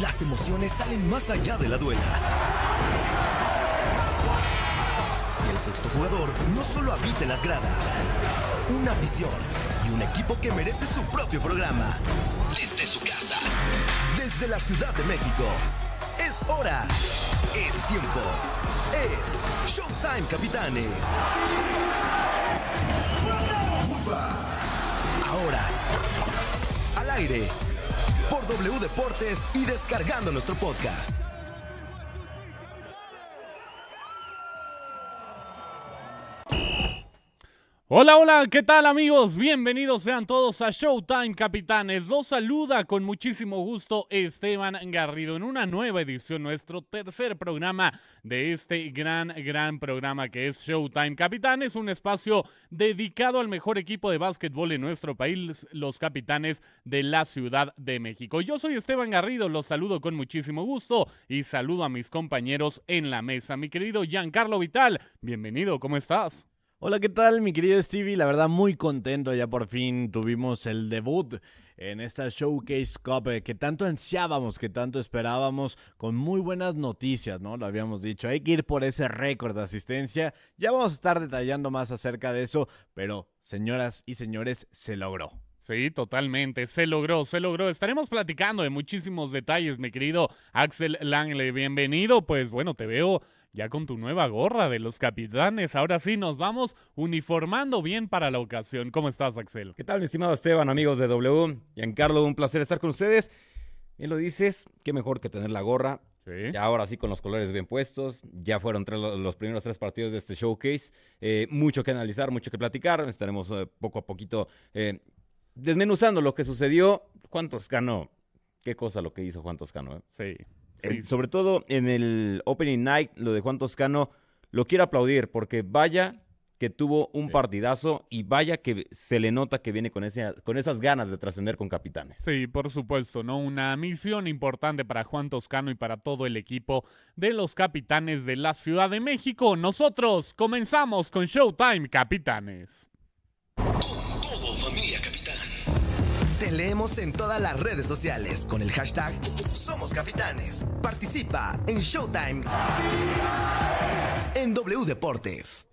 Las emociones salen más allá de la duela el sexto jugador no solo habita las gradas, una afición y un equipo que merece su propio programa. Desde su casa, desde la Ciudad de México. Es hora, es tiempo, es Showtime Capitanes. Ahora, al aire por W Deportes y descargando nuestro podcast. Hola, hola, ¿qué tal amigos? Bienvenidos sean todos a Showtime Capitanes. Los saluda con muchísimo gusto Esteban Garrido en una nueva edición, nuestro tercer programa de este gran, gran programa que es Showtime Capitanes, un espacio dedicado al mejor equipo de básquetbol en nuestro país, los capitanes de la Ciudad de México. Yo soy Esteban Garrido, los saludo con muchísimo gusto y saludo a mis compañeros en la mesa. Mi querido Giancarlo Vital, bienvenido, ¿cómo estás? Hola, ¿qué tal mi querido Stevie? La verdad muy contento, ya por fin tuvimos el debut en esta Showcase Cup eh, que tanto ansiábamos, que tanto esperábamos, con muy buenas noticias, ¿no? Lo habíamos dicho, hay que ir por ese récord de asistencia, ya vamos a estar detallando más acerca de eso, pero señoras y señores, se logró. Sí, totalmente. Se logró, se logró. Estaremos platicando de muchísimos detalles, mi querido Axel Langley. Bienvenido. Pues bueno, te veo ya con tu nueva gorra de los capitanes. Ahora sí, nos vamos uniformando bien para la ocasión. ¿Cómo estás, Axel? ¿Qué tal, mi estimado Esteban, amigos de W? Giancarlo, un placer estar con ustedes. Y lo dices, qué mejor que tener la gorra. Sí. Ya ahora sí con los colores bien puestos. Ya fueron tres, los primeros tres partidos de este showcase. Eh, mucho que analizar, mucho que platicar. Estaremos eh, poco a poquito eh, desmenuzando lo que sucedió. Juan Toscano, qué cosa lo que hizo Juan Toscano. Sí. Eh, sobre todo en el Opening Night, lo de Juan Toscano, lo quiero aplaudir porque vaya que tuvo un partidazo y vaya que se le nota que viene con, con esas ganas de trascender con capitanes. Sí, por supuesto, ¿no? Una misión importante para Juan Toscano y para todo el equipo de los capitanes de la Ciudad de México. Nosotros comenzamos con Showtime Capitanes. Te leemos en todas las redes sociales con el hashtag Somos Capitanes. Participa en Showtime en W Deportes.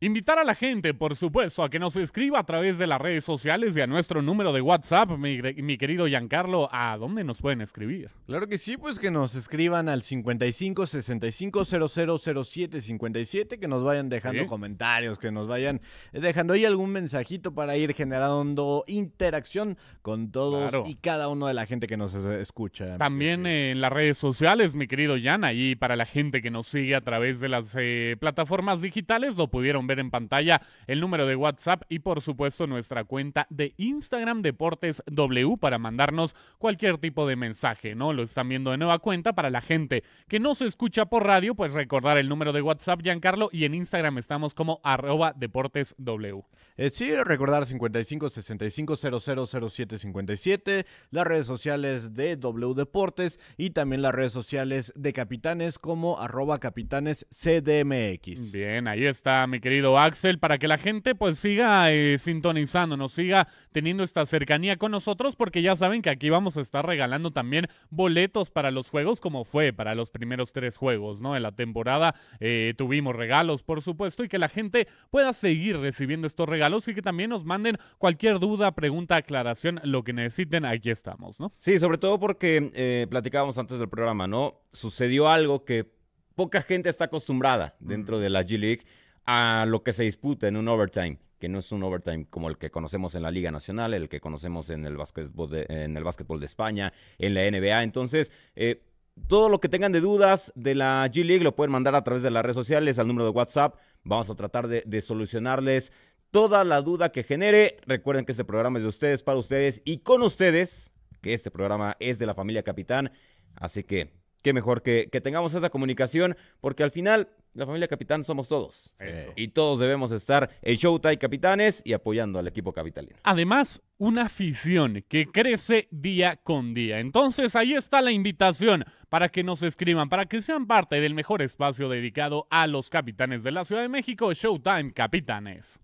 Invitar a la gente, por supuesto, a que nos escriba a través de las redes sociales y a nuestro número de WhatsApp, mi, querido Giancarlo, ¿a dónde nos pueden escribir? Claro que sí, pues que nos escriban al 55 65 0007 57, que nos vayan dejando comentarios, que nos vayan dejando ahí algún mensajito para ir generando interacción con todos y cada uno de la gente que nos escucha. También en las redes sociales, mi querido Gian, ahí para la gente que nos sigue a través de las eh, plataformas digitales, lo pudieron ver en pantalla, el número de WhatsApp y por supuesto nuestra cuenta de Instagram Deportes W para mandarnos cualquier tipo de mensaje, ¿no? Lo están viendo de nueva cuenta para la gente que no se escucha por radio, pues recordar el número de WhatsApp, Giancarlo, y en Instagram estamos como arroba Deportes W. Eh, sí, recordar 55 65 57, las redes sociales de W Deportes y también las redes sociales de Capitanes como arroba Capitanes CDMX. Bien, ahí está, mi querido querido Axel, para que la gente pues siga eh, sintonizando, nos siga teniendo esta cercanía con nosotros, porque ya saben que aquí vamos a estar regalando también boletos para los juegos, como fue para los primeros tres juegos, ¿no? En la temporada eh, tuvimos regalos, por supuesto, y que la gente pueda seguir recibiendo estos regalos y que también nos manden cualquier duda, pregunta, aclaración, lo que necesiten, aquí estamos, ¿no? Sí, sobre todo porque eh, platicábamos antes del programa, ¿no? Sucedió algo que poca gente está acostumbrada dentro de la G League a lo que se disputa en un overtime, que no es un overtime como el que conocemos en la Liga Nacional, el que conocemos en el básquetbol de, en el básquetbol de España, en la NBA. Entonces, eh, todo lo que tengan de dudas de la G League lo pueden mandar a través de las redes sociales, al número de WhatsApp. Vamos a tratar de solucionarles toda la duda que genere. Recuerden que este programa es de ustedes, para ustedes y con ustedes, que este programa es de la familia Capitán. Así que qué mejor que, tengamos esa comunicación, porque al final la familia capitán somos todos. Y todos debemos estar en Showtime Capitanes y apoyando al equipo capitalino. Además, una afición que crece día con día. Entonces, ahí está la invitación para que nos escriban, para que sean parte del mejor espacio dedicado a los capitanes de la Ciudad de México, Showtime Capitanes.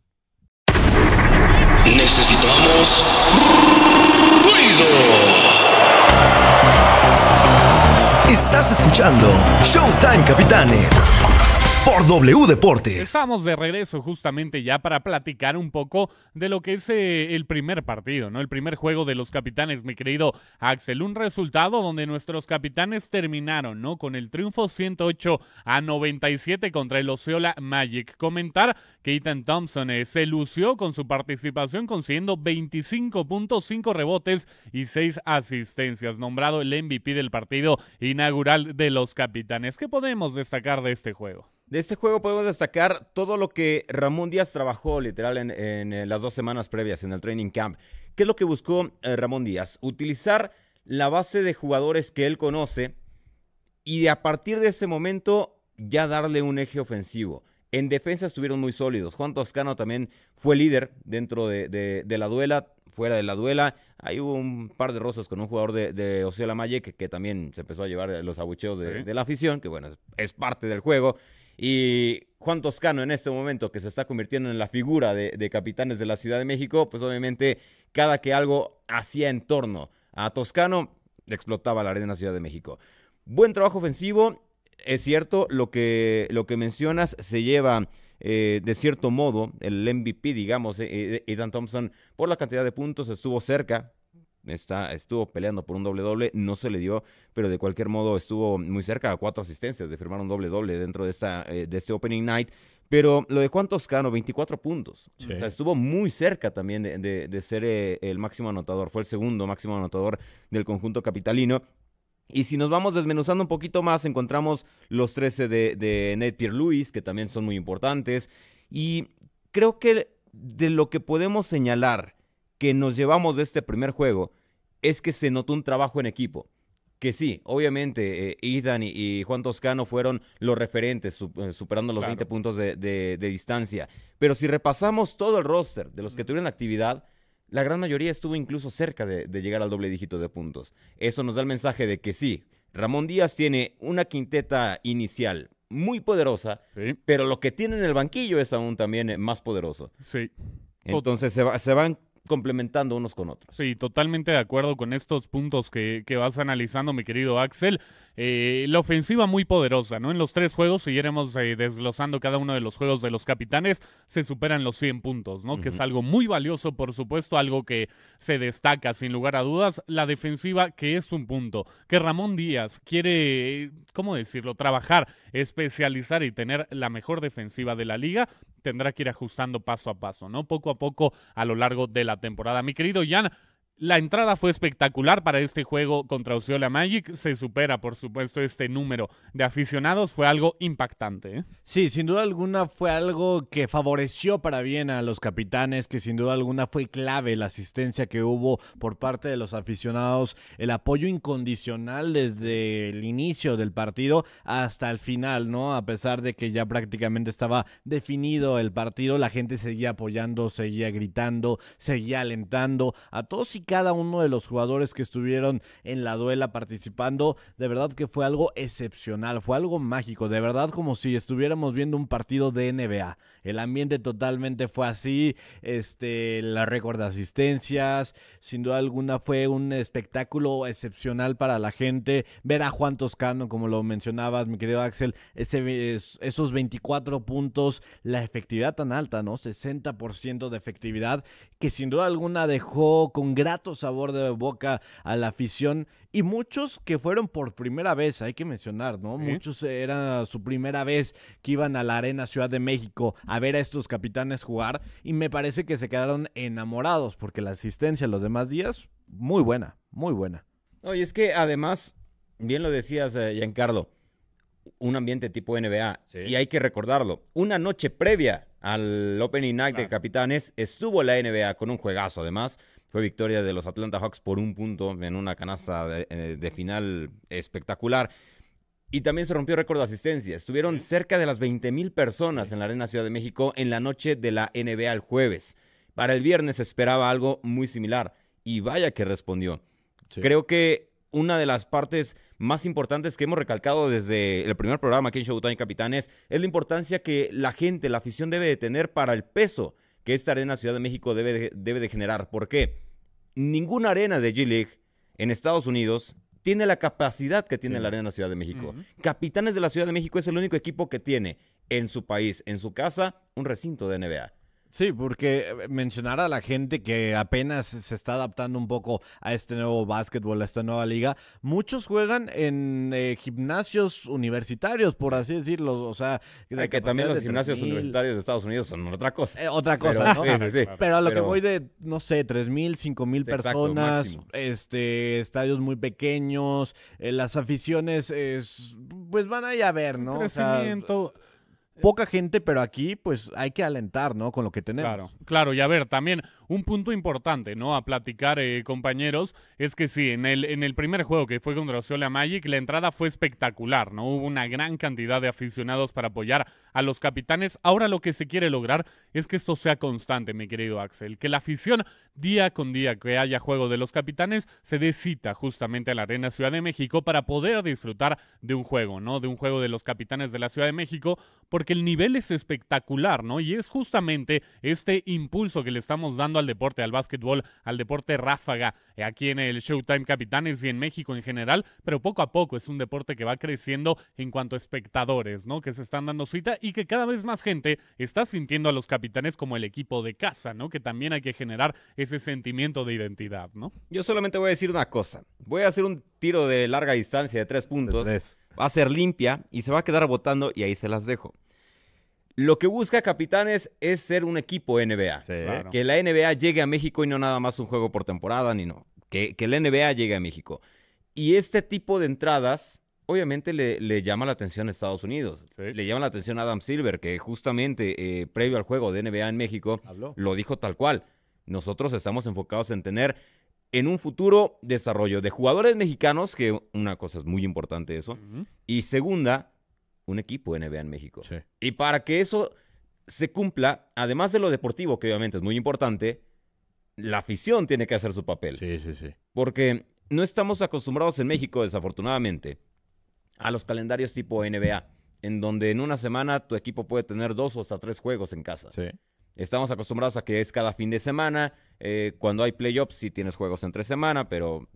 Necesitamos ruido. Estás escuchando Showtime Capitanes. W Deportes. Estamos de regreso justamente ya para platicar un poco de lo que es eh, el primer partido, ¿no? El primer juego de los capitanes, mi querido Axel. Un resultado donde nuestros capitanes terminaron, ¿no? Con el triunfo 108 a 97 contra el Oceola Magic. Comentar que Ethan Thompson eh, se lució con su participación consiguiendo 25.5 rebotes y 6 asistencias. Nombrado el MVP del partido inaugural de los capitanes. ¿Qué podemos destacar de este juego? De este juego podemos destacar todo lo que Ramón Díaz trabajó literal en, eh, las dos semanas previas en el training camp. ¿Qué es lo que buscó eh, Ramón Díaz? Utilizar la base de jugadores que él conoce y a partir de ese momento ya darle un eje ofensivo. En defensa estuvieron muy sólidos. Juan Toscano también fue líder dentro de, la duela, fuera de la duela. Ahí hubo un par de rosas con un jugador de, de Maye que, también se empezó a llevar los abucheos de la afición, que bueno, es parte del juego. Y Juan Toscano en este momento, que se está convirtiendo en la figura de, capitanes de la Ciudad de México, pues obviamente cada que algo hacía en torno a Toscano, explotaba la arena Ciudad de México. Buen trabajo ofensivo, es cierto, lo que, lo que mencionas se lleva... Eh, de cierto modo, el MVP, digamos, Ethan eh, Thompson, por la cantidad de puntos, estuvo cerca estuvo peleando por un doble doble, no se le dio, pero de cualquier modo estuvo muy cerca a cuatro asistencias de firmar un doble doble dentro de, esta, eh, de este opening night. Pero lo de Juan Toscano, 24 puntos. estuvo muy cerca también de, ser eh, el máximo anotador. Fue el segundo máximo anotador del conjunto capitalino. Y si nos vamos desmenuzando un poquito más, encontramos los 13 de, Ned Pierre Luis que también son muy importantes. Y creo que de lo que podemos señalar que nos llevamos de este primer juego es que se notó un trabajo en equipo. Que sí, obviamente, Idan eh, y, Juan Toscano fueron los referentes, eh, superando los 20 puntos de, distancia. Pero si repasamos todo el roster de los que tuvieron actividad, la gran mayoría estuvo incluso cerca de, llegar al doble dígito de puntos. Eso nos da el mensaje de que sí, Ramón Díaz tiene una quinteta inicial muy poderosa, pero lo que tiene en el banquillo es aún también más poderoso. Sí. Entonces se van complementando unos con otros. Sí, totalmente de acuerdo con estos puntos que, que vas analizando, mi querido Axel. Eh, la ofensiva muy poderosa, ¿no? En los tres juegos, si iremos eh, desglosando cada uno de los juegos de los capitanes, se superan los 100 puntos, ¿no? Que es algo muy valioso, por supuesto, algo que se destaca sin lugar a dudas. La defensiva, que es un punto, que Ramón Díaz quiere, ¿cómo decirlo?, trabajar, especializar y tener la mejor defensiva de la liga, tendrá que ir ajustando paso a paso, ¿no? Poco a poco a lo largo de la temporada. Mi querido Jan, la entrada fue espectacular para este juego contra Osceola Magic. Se supera, por supuesto, este número de aficionados. Fue algo impactante. ¿eh? Sí, sin duda alguna fue algo que favoreció para bien a los capitanes, que sin duda alguna fue clave la asistencia que hubo por parte de los aficionados, el apoyo incondicional desde el inicio del partido hasta el final, ¿no? A pesar de que ya prácticamente estaba definido el partido, la gente seguía apoyando, seguía gritando, seguía alentando a todos y cada uno de los jugadores que estuvieron en la duela participando, de verdad que fue algo excepcional, fue algo mágico, de verdad como si estuviéramos viendo un partido de NBA. El ambiente totalmente fue así, este, la récord de asistencias, sin duda alguna fue un espectáculo excepcional para la gente. Ver a Juan Toscano, como lo mencionabas, mi querido Axel, esos 24 puntos, la efectividad tan alta, ¿no? 60% de efectividad, que sin duda alguna dejó con gratitud sabor de boca a la afición y muchos que fueron por primera vez, hay que mencionar, ¿no? Muchos eh, era su primera vez que iban a la Arena Ciudad de México a ver a estos capitanes jugar y me parece que se quedaron enamorados porque la asistencia los demás días, muy buena, muy buena. Oye, es que además, bien lo decías, eh, Giancarlo, un ambiente tipo NBA, y hay que recordarlo, una noche previa al Opening Night de Capitanes estuvo la NBA con un juegazo además, fue victoria de los Atlanta Hawks por un punto en una canasta de, eh, final espectacular. Y también se rompió récord de asistencia. Estuvieron cerca de las 20.000 mil personas en la Arena Ciudad de México en la noche de la NBA el jueves. Para el viernes esperaba algo muy similar. Y vaya que respondió. Creo que una de las partes más importantes que hemos recalcado desde el primer programa aquí en Showtime Capitanes es la importancia que la gente, la afición debe de tener para el peso que esta arena Ciudad de México debe de, debe de generar. ¿Por qué? Ninguna arena de G-League en Estados Unidos tiene la capacidad que tiene la arena Ciudad de México. Capitanes de la Ciudad de México es el único equipo que tiene en su país, en su casa, un recinto de NBA. Sí, porque eh, mencionar a la gente que apenas se está adaptando un poco a este nuevo básquetbol, a esta nueva liga, muchos juegan en eh, gimnasios universitarios, por así decirlo. O sea, que también los gimnasios universitarios de Estados Unidos son otra cosa. Eh, otra cosa, ¿no? Sí, sí, Pero a lo que voy de, no sé, 3.000, 5.000 personas, este, estadios muy pequeños, las aficiones, es, pues van ahí a ver, ¿no? Crecimiento poca gente, pero aquí pues hay que alentar, ¿no? Con lo que tenemos. Claro, claro, y a ver, también un punto importante, ¿no? A platicar, eh, compañeros, es que sí, en el, en el primer juego que fue contra Osceola Magic, la entrada fue espectacular, ¿no? Hubo una gran cantidad de aficionados para apoyar a los capitanes. Ahora lo que se quiere lograr es que esto sea constante, mi querido Axel, que la afición día con día que haya juego de los capitanes se dé cita justamente a la Arena Ciudad de México para poder disfrutar de un juego, ¿no? De un juego de los capitanes de la Ciudad de México, porque el nivel es espectacular, ¿no? Y es justamente este impulso que le estamos dando al deporte, al básquetbol, al deporte ráfaga, eh, aquí en el Showtime Capitanes y en México en general, pero poco a poco es un deporte que va creciendo en cuanto a espectadores, ¿no? Que se están dando cita y que cada vez más gente está sintiendo a los capitanes como el equipo de casa, ¿no? Que también hay que generar ese sentimiento de identidad, ¿no? Yo solamente voy a decir una cosa. Voy a hacer un tiro de larga distancia de tres puntos. Va a ser limpia y se va a quedar votando y ahí se las dejo. Lo que busca Capitanes es ser un equipo NBA. Que la NBA llegue a México y no nada más un juego por temporada, ni no. Que, que la NBA llegue a México. Y este tipo de entradas, obviamente, le, llama la atención a Estados Unidos. Le llama la atención a Adam Silver, que justamente eh, previo al juego de NBA en México, lo dijo tal cual. Nosotros estamos enfocados en tener en un futuro desarrollo de jugadores mexicanos, que una cosa es muy importante eso, y segunda, un equipo NBA en México. Y para que eso se cumpla, además de lo deportivo, que obviamente es muy importante, la afición tiene que hacer su papel. Sí, sí, sí. Porque no estamos acostumbrados en México, desafortunadamente, a los calendarios tipo NBA, en donde en una semana tu equipo puede tener dos o hasta tres juegos en casa. Sí. Estamos acostumbrados a que es cada fin de semana. Eh, cuando hay playoffs, sí tienes juegos entre semana, pero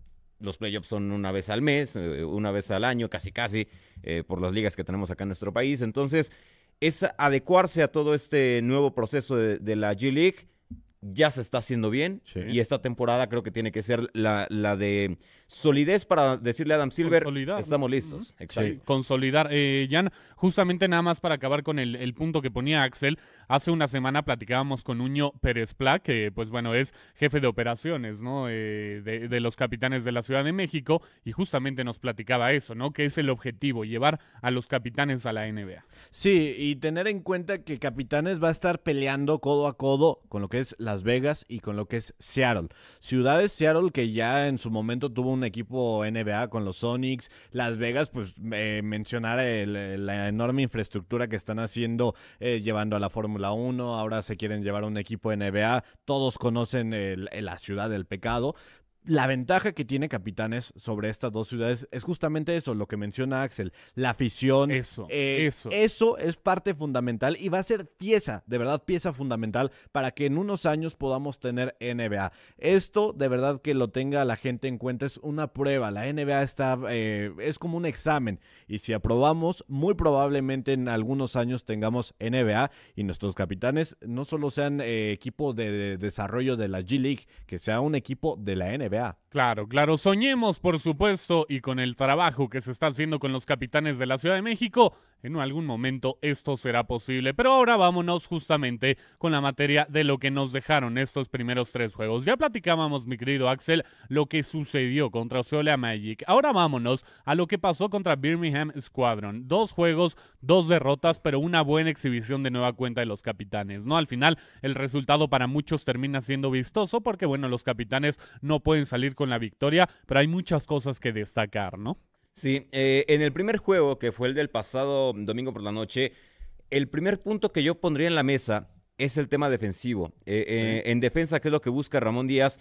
los playoffs son una vez al mes, eh, una vez al año, casi casi, eh, por las ligas que tenemos acá en nuestro país. Entonces, es adecuarse a todo este nuevo proceso de, la G-League. Ya se está haciendo bien y esta temporada creo que tiene que ser la, la de solidez para decirle a Adam Silver, estamos listos. consolidar. Eh, Jan, justamente nada más para acabar con el, punto que ponía Axel, hace una semana platicábamos con Uño Pérez Pla, que pues bueno, es jefe de operaciones, ¿no? Eh, de, de, los capitanes de la Ciudad de México, y justamente nos platicaba eso, ¿no? Que es el objetivo, llevar a los capitanes a la NBA. Sí, y tener en cuenta que Capitanes va a estar peleando codo a codo con lo que es Las Vegas y con lo que es Seattle. Ciudades Seattle que ya en su momento tuvo un equipo NBA con los Sonics. Las Vegas, pues mencionar la enorme infraestructura que están haciendo eh, llevando a la Fórmula 1. Ahora se quieren llevar un equipo NBA. Todos conocen la ciudad del pecado la ventaja que tiene Capitanes sobre estas dos ciudades es justamente eso, lo que menciona Axel, la afición. Eh, eso, eso. es parte fundamental y va a ser pieza, de verdad, pieza fundamental para que en unos años podamos tener NBA. Esto, de verdad, que lo tenga la gente en cuenta, es una prueba. La NBA está, eh, es como un examen y si aprobamos, muy probablemente en algunos años tengamos NBA y nuestros capitanes no solo sean equipos eh, equipo de desarrollo de la G League, que sea un equipo de la NBA. Yeah. Claro, claro, soñemos por supuesto y con el trabajo que se está haciendo con los capitanes de la Ciudad de México, en algún momento esto será posible. Pero ahora vámonos justamente con la materia de lo que nos dejaron estos primeros tres juegos. Ya platicábamos, mi querido Axel, lo que sucedió contra Oceola Magic. Ahora vámonos a lo que pasó contra Birmingham Squadron. Dos juegos, dos derrotas, pero una buena exhibición de nueva cuenta de los capitanes, ¿no? Al final, el resultado para muchos termina siendo vistoso porque, bueno, los capitanes no pueden salir con la victoria, pero hay muchas cosas que destacar, ¿no? Sí, eh, en el primer juego, que fue el del pasado domingo por la noche, el primer punto que yo pondría en la mesa es el tema defensivo. Eh, eh, en defensa, que es lo que busca Ramón Díaz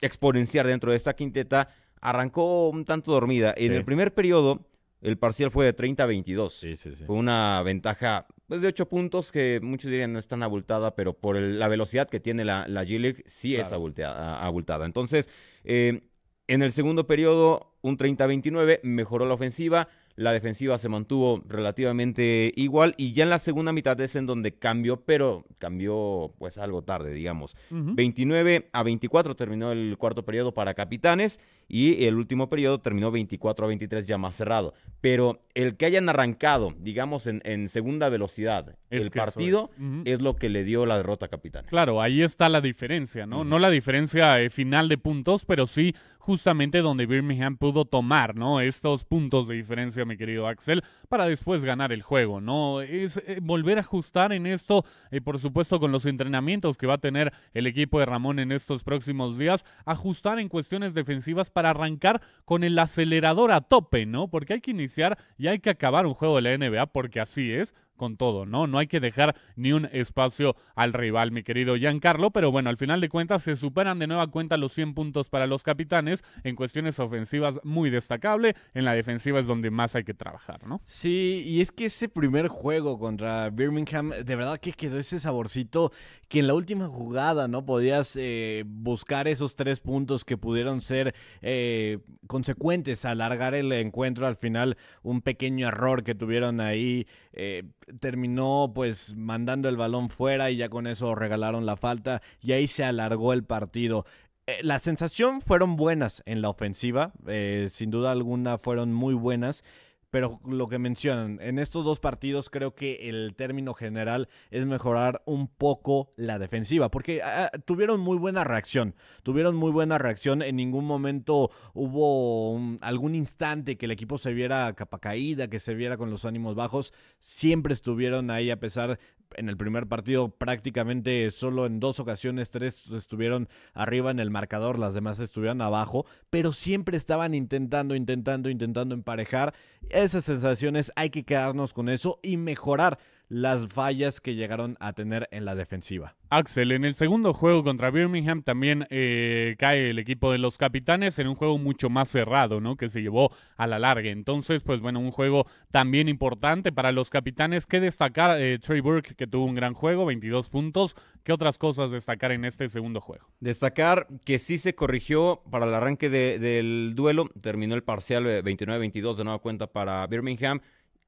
exponenciar dentro de esta quinteta, arrancó un tanto dormida. En el primer periodo el parcial fue de 30 22. Sí, sí, sí. Fue una ventaja pues, de 8 puntos que muchos dirían no es tan abultada, pero por la velocidad que tiene la, la G-League sí es abultada, Entonces, eh, en el segundo periodo, un 30-29, mejoró la ofensiva. La defensiva se mantuvo relativamente igual y ya en la segunda mitad es en donde cambió, pero cambió pues algo tarde, digamos. 29 a 24 terminó el cuarto periodo para Capitanes y el último periodo terminó 24 a 23 ya más cerrado. Pero el que hayan arrancado, digamos, en, segunda velocidad el partido es. lo que le dio la derrota a Capitanes. Claro, ahí está la diferencia, ¿no? No la diferencia eh, final de puntos, pero sí justamente donde Birmingham pudo tomar, ¿no? Estos puntos de diferencia, mi querido Axel, para después ganar el juego, ¿no? Es eh, volver a ajustar en esto, y eh, por supuesto, con los entrenamientos que va a tener el equipo de Ramón en estos próximos días, ajustar en cuestiones defensivas para arrancar con el acelerador a tope, ¿no? Porque hay que iniciar y hay que acabar un juego de la NBA porque así es con todo, ¿no? No hay que dejar ni un espacio al rival, mi querido Giancarlo, pero bueno, al final de cuentas se superan de nueva cuenta los 100 puntos para los capitanes en cuestiones ofensivas muy destacable, en la defensiva es donde más hay que trabajar, ¿no? Sí, y es que ese primer juego contra Birmingham, de verdad que quedó ese saborcito que en la última jugada, ¿no? Podías eh, buscar esos tres puntos que pudieron ser eh, consecuentes, alargar el encuentro al final, un pequeño error que tuvieron ahí. Eh, terminó pues mandando el balón fuera y ya con eso regalaron la falta y ahí se alargó el partido. Eh, la sensación fueron buenas en la ofensiva, eh, sin duda alguna fueron muy buenas pero lo que mencionan, en estos dos partidos creo que el término general es mejorar un poco la defensiva, porque ah, ah, tuvieron muy buena reacción, tuvieron muy buena reacción, en ningún momento hubo algún instante que el equipo se viera capa caída, que se viera con los ánimos bajos, siempre estuvieron ahí a pesar en el primer partido prácticamente solo en dos ocasiones, tres estuvieron arriba en el marcador, las demás estuvieron abajo, pero siempre estaban intentando, intentando, intentando emparejar. Esas sensaciones hay que quedarnos con eso y mejorar las fallas que llegaron a tener en la defensiva. Axel, en el segundo juego contra Birmingham también eh, cae el equipo de los capitanes en un juego mucho más cerrado, ¿no? Que se llevó a la larga. Entonces, pues bueno, un juego también importante para los capitanes. ¿Qué destacar? Eh, Trey Burke, que tuvo un gran juego, 22 puntos. ¿Qué otras cosas destacar en este segundo juego? Destacar que sí se corrigió para el arranque del duelo. Terminó el parcial 29-22 eh, de nueva cuenta para Birmingham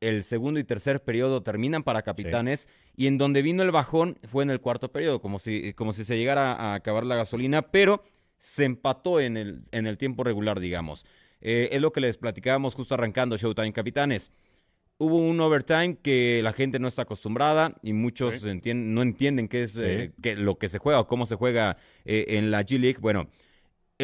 el segundo y tercer periodo terminan para Capitanes y en donde vino el bajón fue en el cuarto periodo, como si, como si se llegara a acabar la gasolina, pero se empató en el, en el tiempo regular, digamos. Eh, es lo que les platicábamos justo arrancando Showtime Capitanes. Hubo un overtime que la gente no está acostumbrada y muchos no entienden qué es eh, lo que se juega o cómo se juega eh, en la G-League. Bueno,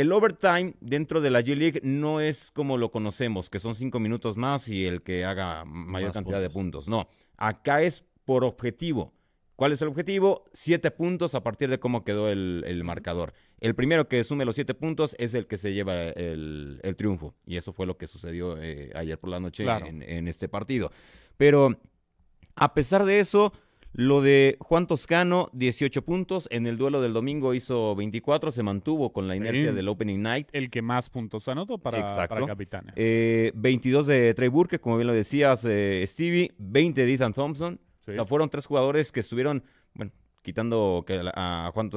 el overtime dentro de la G-League no es como lo conocemos, que son cinco minutos más y el que haga mayor cantidad de puntos. No, acá es por objetivo. ¿Cuál es el objetivo? Siete puntos a partir de cómo quedó el, marcador. El primero que sume los siete puntos es el que se lleva el, triunfo. Y eso fue lo que sucedió eh, ayer por la noche en este partido. Pero a pesar de eso, lo de Juan Toscano, 18 puntos. En el duelo del domingo hizo 24, se mantuvo con la inercia del Opening Night. El que más puntos anotó para, la para 22 eh, de Trey Burke, como bien lo decías, eh, Stevie. 20 de Ethan Thompson. O sea, fueron tres jugadores que estuvieron, bueno, quitando que a Juan,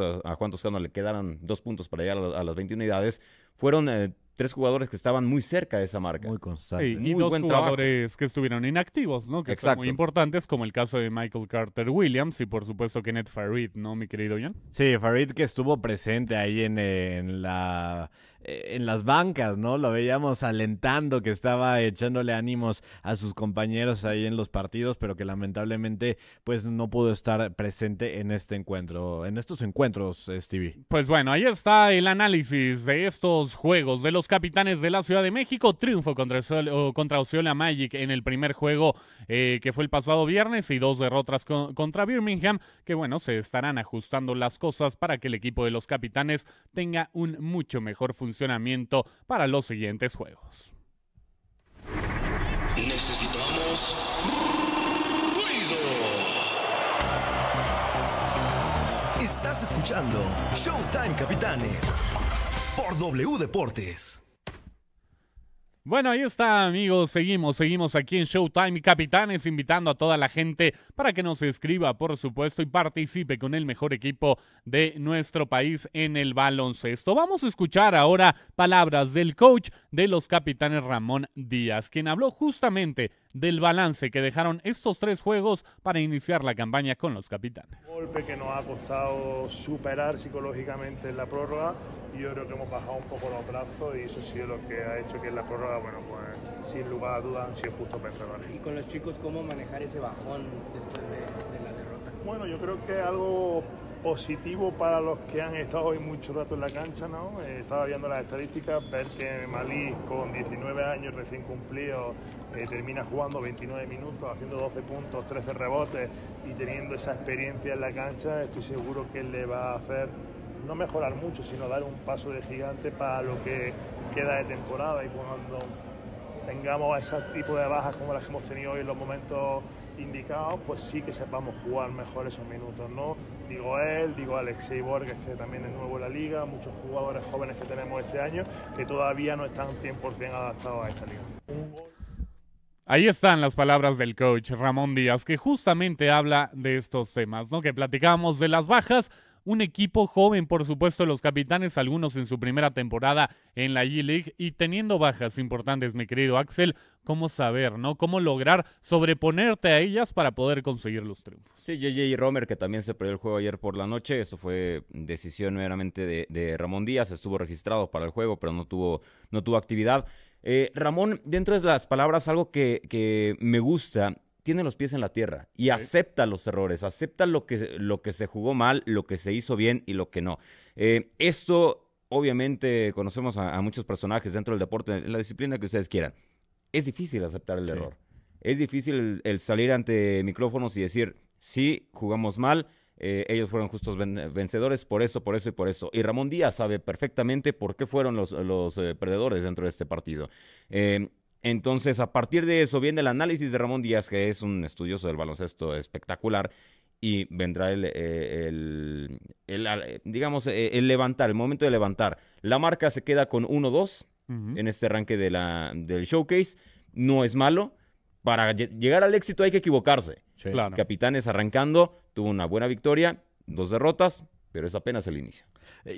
Toscano le quedaran dos puntos para llegar a, las 21 unidades. Fueron eh, tres jugadores que estaban muy cerca de esa marca. Muy constante. y dos jugadores que estuvieron inactivos, ¿no? Que son muy importantes, como el caso de Michael Carter Williams y por supuesto Kenneth Farid, ¿no, mi querido Ian? Sí, Farid que estuvo presente ahí en, eh, en la eh, en las bancas, ¿no? Lo veíamos alentando, que estaba echándole ánimos a sus compañeros ahí en los partidos, pero que lamentablemente pues no pudo estar presente en este encuentro, en estos encuentros, Stevie. Pues bueno, ahí está el análisis de estos juegos de los capitanes de la Ciudad de México. Triunfo contra, contra Osceola Magic en el primer juego eh, que fue el pasado viernes y dos derrotas contra Birmingham, que bueno, se estarán ajustando las cosas para que el equipo de los capitanes tenga un mucho mejor funcionamiento funcionamiento para los siguientes juegos. Necesitamos ruido. Estás escuchando Showtime Capitanes por W Deportes. Bueno, ahí está, amigos. Seguimos, seguimos aquí en Showtime y Capitanes, invitando a toda la gente para que nos escriba, por supuesto, y participe con el mejor equipo de nuestro país en el baloncesto. Vamos a escuchar ahora palabras del coach de los Capitanes Ramón Díaz, quien habló justamente del balance que dejaron estos tres juegos para iniciar la campaña con los Capitanes. Golpe que nos ha costado superar psicológicamente la prórroga yo creo que hemos bajado un poco los brazos y eso sí es lo que ha hecho que la prórroga bueno, pues sin lugar a dudas han sido justos vencedores. ¿Y con los chicos cómo manejar ese bajón después de, la derrota? Bueno, yo creo que algo positivo para los que han estado hoy mucho rato en la cancha, ¿no? Eh, estaba viendo las estadísticas, ver que Malí con 19 años recién cumplido eh, termina jugando 29 minutos, haciendo 12 puntos, 13 rebotes y teniendo esa experiencia en la cancha, estoy seguro que le va a hacer no mejorar mucho, sino dar un paso de gigante para lo que queda de temporada y cuando tengamos ese tipo de bajas como las que hemos tenido hoy en los momentos indicados, pues sí que sepamos jugar mejor esos minutos, ¿no? Digo él, digo Alexei Borges, que también es nuevo en la liga, muchos jugadores jóvenes que tenemos este año que todavía no están 100% adaptados a esta liga. Ahí están las palabras del coach Ramón Díaz, que justamente habla de estos temas, Que platicamos de las bajas, un equipo joven, por supuesto, los capitanes, algunos en su primera temporada en la G-League y teniendo bajas importantes, mi querido Axel, cómo saber, ¿no? Cómo lograr sobreponerte a ellas para poder conseguir los triunfos. Sí, JJ Romer, que también se perdió el juego ayer por la noche, esto fue decisión meramente de, Ramón Díaz, estuvo registrado para el juego, pero no tuvo, no tuvo actividad. Eh, Ramón, dentro de las palabras, algo que, que me gusta tiene los pies en la tierra y acepta los errores, acepta lo que, lo que se jugó mal, lo que se hizo bien y lo que no. Eh, esto, obviamente, conocemos a, muchos personajes dentro del deporte, en la disciplina que ustedes quieran. Es difícil aceptar el error. Es difícil el, salir ante micrófonos y decir, sí, jugamos mal, eh, ellos fueron justos vencedores por eso, por eso y por eso. Y Ramón Díaz sabe perfectamente por qué fueron los, eh, perdedores dentro de este partido. Entonces, a partir de eso viene el análisis de Ramón Díaz, que es un estudioso del baloncesto espectacular, y vendrá el, eh, eh, digamos, eh, el levantar, el momento de levantar. La marca se queda con 1-2 en este arranque de la, del showcase. No es malo. Para llegar al éxito hay que equivocarse. Capitanes arrancando, tuvo una buena victoria, dos derrotas, pero es apenas el inicio.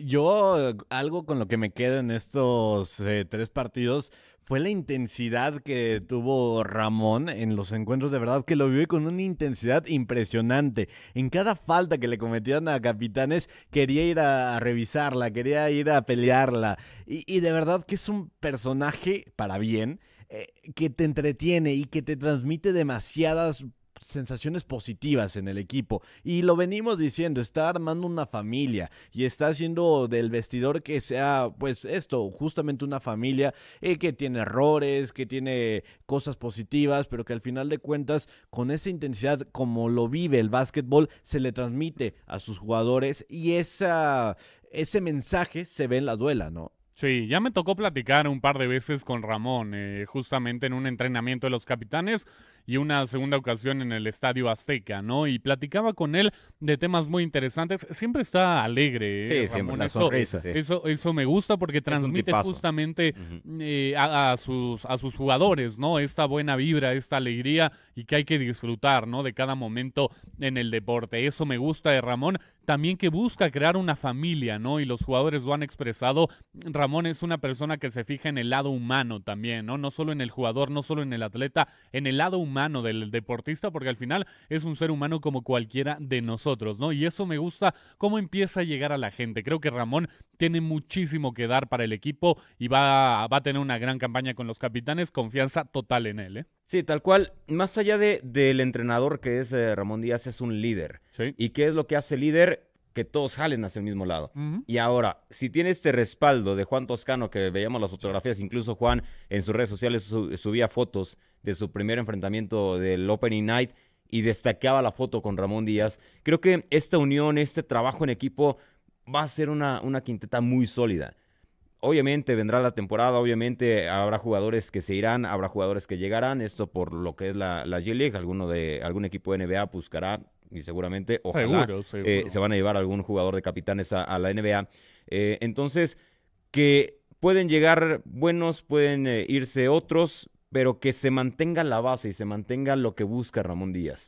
Yo algo con lo que me quedo en estos tres partidos fue la intensidad que tuvo Ramón en los encuentros. De verdad que lo viví con una intensidad impresionante. En cada falta que le cometían a Capitanes, quería ir a revisarla, quería ir a pelearla. Y, de verdad que es un personaje, para bien, eh, que te entretiene y que te transmite demasiadas sensaciones positivas en el equipo. Y lo venimos diciendo, está armando una familia y está haciendo del vestidor que sea, pues esto, justamente una familia eh, que tiene errores, que tiene cosas positivas, pero que al final de cuentas, con esa intensidad como lo vive el básquetbol, se le transmite a sus jugadores y esa, ese mensaje se ve en la duela, ¿no? Sí, ya me tocó platicar un par de veces con Ramón, eh, justamente en un entrenamiento de los capitanes, y una segunda ocasión en el Estadio Azteca, ¿no? Y platicaba con él de temas muy interesantes. Siempre está alegre. ¿eh? Sí, siempre, una eso, Eso, me gusta porque transmite justamente eh, sus, a sus jugadores, ¿no? Esta buena vibra, esta alegría y que hay que disfrutar, ¿no? De cada momento en el deporte. Eso me gusta de Ramón. También que busca crear una familia, ¿no? Y los jugadores lo han expresado. Ramón es una persona que se fija en el lado humano también, ¿no? No solo en el jugador, no solo en el atleta, en el lado humano humano del deportista, porque al final es un ser humano como cualquiera de nosotros, ¿no? Y eso me gusta cómo empieza a llegar a la gente. Creo que Ramón tiene muchísimo que dar para el equipo y va, va a tener una gran campaña con los capitanes, confianza total en él, ¿eh? Sí, tal cual. Más allá de, del entrenador que es eh, Ramón Díaz, es un líder. ¿Y qué es lo que hace líder? que todos jalen hacia el mismo lado. Y ahora, si tiene este respaldo de Juan Toscano, que veíamos las fotografías, incluso Juan en sus redes sociales subía fotos de su primer enfrentamiento del Opening Night y destacaba la foto con Ramón Díaz, creo que esta unión, este trabajo en equipo va a ser una, una quinteta muy sólida. Obviamente vendrá la temporada, obviamente habrá jugadores que se irán, habrá jugadores que llegarán, esto por lo que es la, la G-League, alguno de, algún equipo de NBA buscará y seguramente, ojalá, eh, se van a llevar algún jugador de capitanes a, la NBA. Eh, entonces, que pueden llegar buenos, pueden eh, irse otros, pero que se mantenga la base y se mantenga lo que busca Ramón Díaz,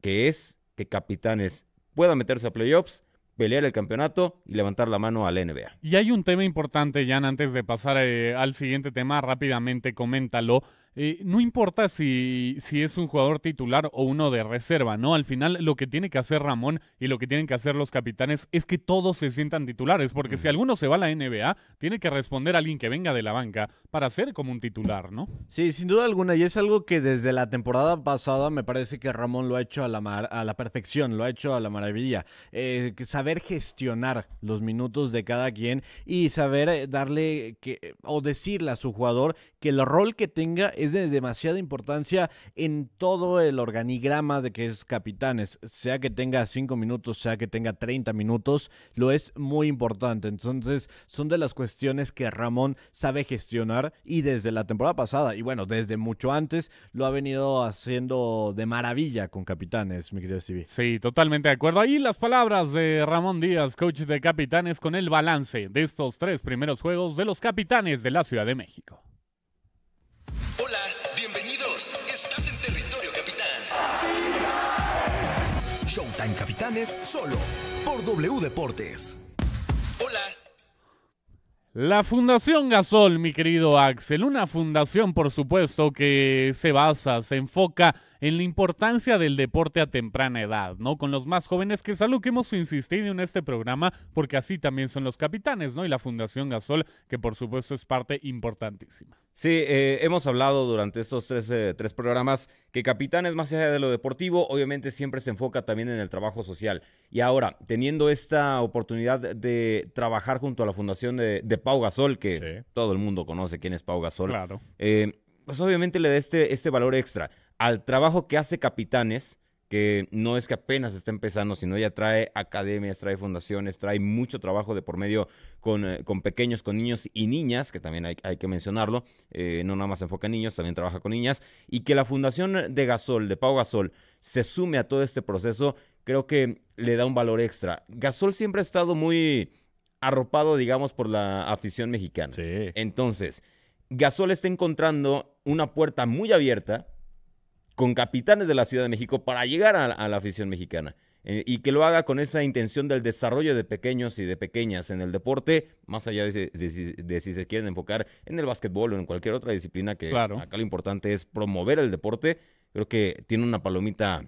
que es que capitanes pueda meterse a playoffs pelear el campeonato y levantar la mano a la NBA. Y hay un tema importante, Jan, antes de pasar al siguiente tema, rápidamente coméntalo. Eh, no importa si, es un jugador titular o uno de reserva, ¿no? Al final lo que tiene que hacer Ramón y lo que tienen que hacer los capitanes es que todos se sientan titulares, porque si mm. alguno se va a la NBA, tiene que responder a alguien que venga de la banca para ser como un titular, ¿no? Sí, sin duda alguna, y es algo que desde la temporada pasada me parece que Ramón lo ha hecho a la, a la perfección, lo ha hecho a la maravilla. Eh, saber gestionar los minutos de cada quien y saber eh, darle que, o decirle a su jugador que el rol que tenga es de demasiada importancia en todo el organigrama de que es capitanes. Sea que tenga cinco minutos, sea que tenga treinta minutos, lo es muy importante. Entonces, son de las cuestiones que Ramón sabe gestionar y desde la temporada pasada, y bueno, desde mucho antes, lo ha venido haciendo de maravilla con capitanes, mi querido Civi. Sí, totalmente de acuerdo. Ahí las palabras de Ramón Díaz, coach de capitanes, con el balance de estos tres primeros juegos de los capitanes de la Ciudad de México. Hola, bienvenidos. Estás en Territorio Capitán. Showtime Capitanes solo por W Deportes. La Fundación Gasol, mi querido Axel, una fundación por supuesto que se basa, se enfoca en la importancia del deporte a temprana edad, ¿no? Con los más jóvenes, que es que hemos insistido en este programa, porque así también son los capitanes, ¿no? Y la Fundación Gasol, que por supuesto es parte importantísima. Sí, eh, hemos hablado durante estos tres, eh, tres programas que Capitanes, más allá de lo deportivo, obviamente siempre se enfoca también en el trabajo social. Y ahora, teniendo esta oportunidad de trabajar junto a la fundación de, Pau Gasol, que todo el mundo conoce quién es Pau Gasol, eh, pues obviamente le da este, este valor extra al trabajo que hace Capitanes que no es que apenas está empezando, sino ya trae academias, trae fundaciones, trae mucho trabajo de por medio con, eh, con pequeños, con niños y niñas, que también hay, que mencionarlo, eh, no nada más se enfoca en niños, también trabaja con niñas, y que la fundación de Gasol, de Pau Gasol, se sume a todo este proceso, creo que le da un valor extra. Gasol siempre ha estado muy arropado, digamos, por la afición mexicana. Entonces, Gasol está encontrando una puerta muy abierta con capitanes de la Ciudad de México para llegar a, la afición mexicana eh, y que lo haga con esa intención del desarrollo de pequeños y de pequeñas en el deporte, más allá de, si, si se quieren enfocar en el básquetbol o en cualquier otra disciplina, que acá lo importante es promover el deporte, creo que tiene una palomita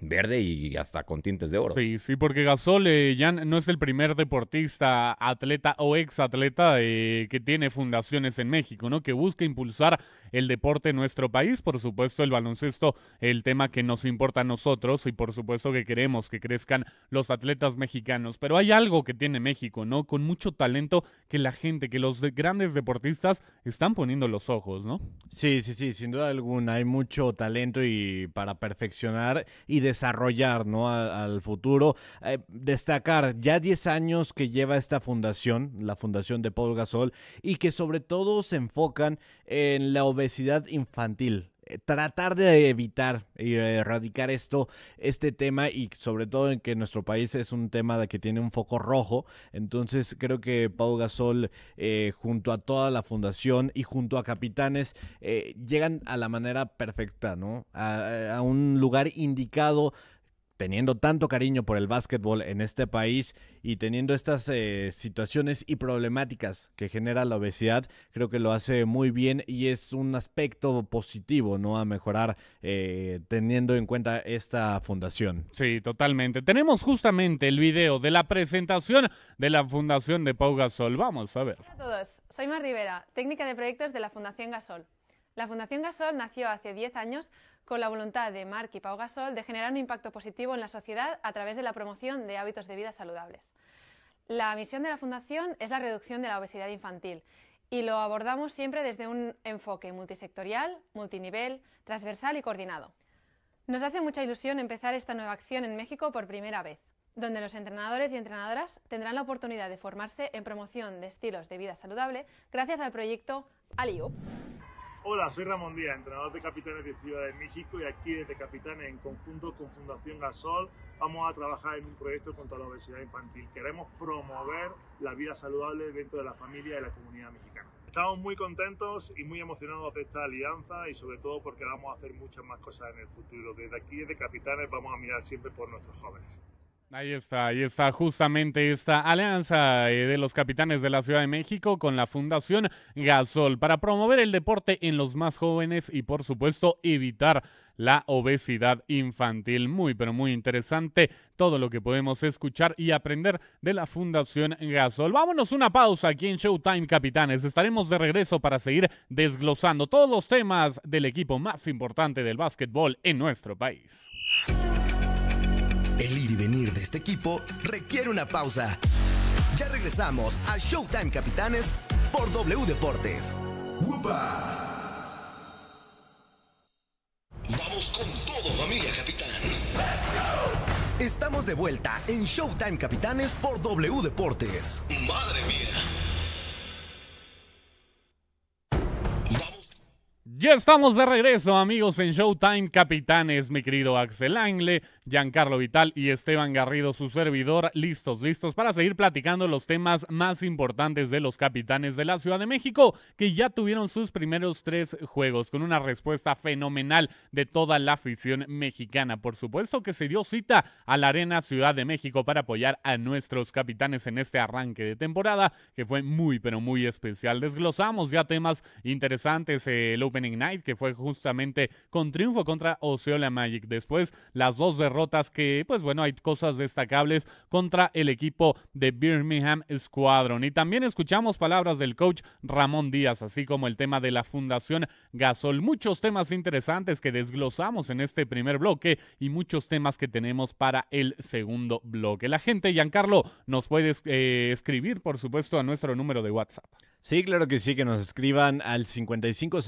verde y hasta con tintes de oro. Sí, sí, porque Gasol eh, ya no es el primer deportista, atleta o ex atleta eh, que tiene fundaciones en México, ¿no? Que busca impulsar el deporte en nuestro país. Por supuesto, el baloncesto, el tema que nos importa a nosotros y por supuesto que queremos que crezcan los atletas mexicanos. Pero hay algo que tiene México, ¿no? Con mucho talento que la gente, que los grandes deportistas están poniendo los ojos, ¿no? Sí, sí, sí, sin duda alguna. Hay mucho talento y para perfeccionar y de desarrollar ¿no? al futuro. Eh, destacar ya 10 años que lleva esta fundación, la fundación de Paul Gasol, y que sobre todo se enfocan en la obesidad infantil tratar de evitar y erradicar esto, este tema y sobre todo en que nuestro país es un tema que tiene un foco rojo. Entonces creo que Pau Gasol eh, junto a toda la fundación y junto a capitanes eh, llegan a la manera perfecta, ¿no? a un lugar indicado teniendo tanto cariño por el básquetbol en este país y teniendo estas eh, situaciones y problemáticas que genera la obesidad, creo que lo hace muy bien y es un aspecto positivo, ¿no? A mejorar eh, teniendo en cuenta esta fundación. Sí, totalmente. Tenemos justamente el video de la presentación de la Fundación de Pau Gasol. Vamos a ver. Hola a todos, soy Mar Rivera, técnica de proyectos de la Fundación Gasol. La Fundación Gasol nació hace 10 años con la voluntad de Mark y Pau Gasol de generar un impacto positivo en la sociedad a través de la promoción de hábitos de vida saludables. La misión de la Fundación es la reducción de la obesidad infantil y lo abordamos siempre desde un enfoque multisectorial, multinivel, transversal y coordinado. Nos hace mucha ilusión empezar esta nueva acción en México por primera vez, donde los entrenadores y entrenadoras tendrán la oportunidad de formarse en promoción de estilos de vida saludable gracias al proyecto Alio. Hola, soy Ramón Díaz, entrenador de capitanes de Ciudad de México y aquí desde Capitanes en conjunto con Fundación Gasol vamos a trabajar en un proyecto contra la obesidad infantil. Queremos promover la vida saludable dentro de la familia y la comunidad mexicana. Estamos muy contentos y muy emocionados de esta alianza y sobre todo porque vamos a hacer muchas más cosas en el futuro. Desde aquí, desde Capitanes, vamos a mirar siempre por nuestros jóvenes. Ahí está, ahí está justamente esta alianza eh, de los capitanes de la Ciudad de México con la Fundación Gasol para promover el deporte en los más jóvenes y por supuesto evitar la obesidad infantil. Muy, pero muy interesante todo lo que podemos escuchar y aprender de la Fundación Gasol. Vámonos una pausa aquí en Showtime Capitanes. Estaremos de regreso para seguir desglosando todos los temas del equipo más importante del básquetbol en nuestro país. El ir y venir de este equipo requiere una pausa. Ya regresamos a Showtime Capitanes por W Deportes. Vamos con todo, familia capitán. Let's go. Estamos de vuelta en Showtime Capitanes por W Deportes. Madre mía. Ya estamos de regreso, amigos, en Showtime Capitanes, mi querido Axel Angle, Giancarlo Vital y Esteban Garrido, su servidor, listos, listos para seguir platicando los temas más importantes de los capitanes de la Ciudad de México, que ya tuvieron sus primeros tres juegos, con una respuesta fenomenal de toda la afición mexicana. Por supuesto que se dio cita a la Arena Ciudad de México para apoyar a nuestros capitanes en este arranque de temporada, que fue muy, pero muy especial. Desglosamos ya temas interesantes, el Open Ignite que fue justamente con triunfo contra Oceola Magic. Después, las dos derrotas que, pues bueno, hay cosas destacables contra el equipo de Birmingham Squadron. Y también escuchamos palabras del coach Ramón Díaz, así como el tema de la Fundación Gasol. Muchos temas interesantes que desglosamos en este primer bloque y muchos temas que tenemos para el segundo bloque. La gente, Giancarlo, nos puedes eh, escribir, por supuesto, a nuestro número de WhatsApp. Sí, claro que sí, que nos escriban al 5565.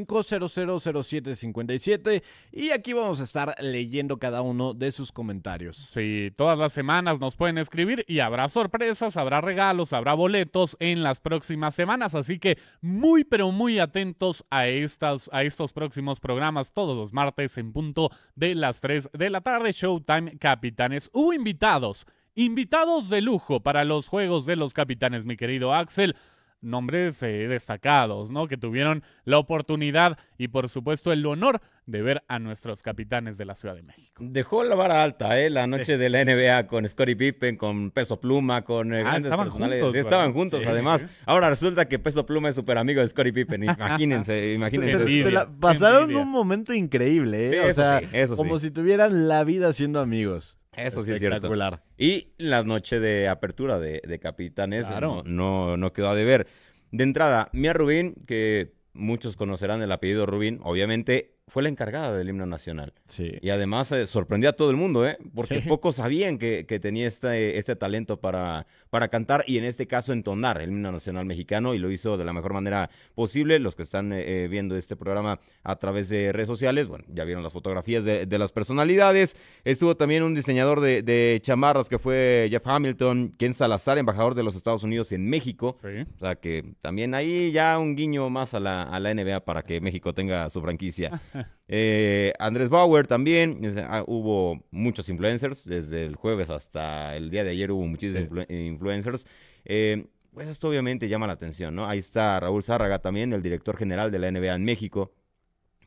5000757 y aquí vamos a estar leyendo cada uno de sus comentarios. Sí, todas las semanas nos pueden escribir y habrá sorpresas, habrá regalos, habrá boletos en las próximas semanas, así que muy pero muy atentos a, estas, a estos próximos programas todos los martes en punto de las 3 de la tarde, Showtime Capitanes. u invitados, invitados de lujo para los Juegos de los Capitanes, mi querido Axel nombres eh, destacados, ¿no? Que tuvieron la oportunidad y por supuesto el honor de ver a nuestros capitanes de la Ciudad de México. Dejó la vara alta, ¿eh? La noche de la NBA con Scottie Pippen, con Peso Pluma, con eh, ah, estaban Juntos, estaban juntos, además. Ahora resulta que Peso Pluma es súper amigo de Scottie Pippen. Imagínense, imagínense. pasaron un momento increíble, ¿eh? o sea, como si tuvieran la vida siendo amigos. Eso sí es cierto. Y la noche de apertura de, Capitanes no, no, quedó a deber. De entrada, Mia Rubin, que muchos conocerán el apellido Rubin, obviamente fue la encargada del himno nacional. Sí. Y además eh, sorprendió a todo el mundo, ¿eh? Porque pocos sabían que, tenía este, este talento para, para cantar y en este caso entonar el himno nacional mexicano y lo hizo de la mejor manera posible. Los que están eh, eh, viendo este programa a través de redes sociales, bueno, ya vieron las fotografías de, las personalidades. Estuvo también un diseñador de, chamarras que fue Jeff Hamilton, Ken Salazar, embajador de los Estados Unidos en México. O sea que también ahí ya un guiño más a la, a la NBA para que México tenga su franquicia. Ah. Eh, Andrés Bauer también. Ah, hubo muchos influencers. Desde el jueves hasta el día de ayer hubo muchísimos influencers. Eh, pues esto obviamente llama la atención, ¿no? Ahí está Raúl Zárraga también, el director general de la NBA en México,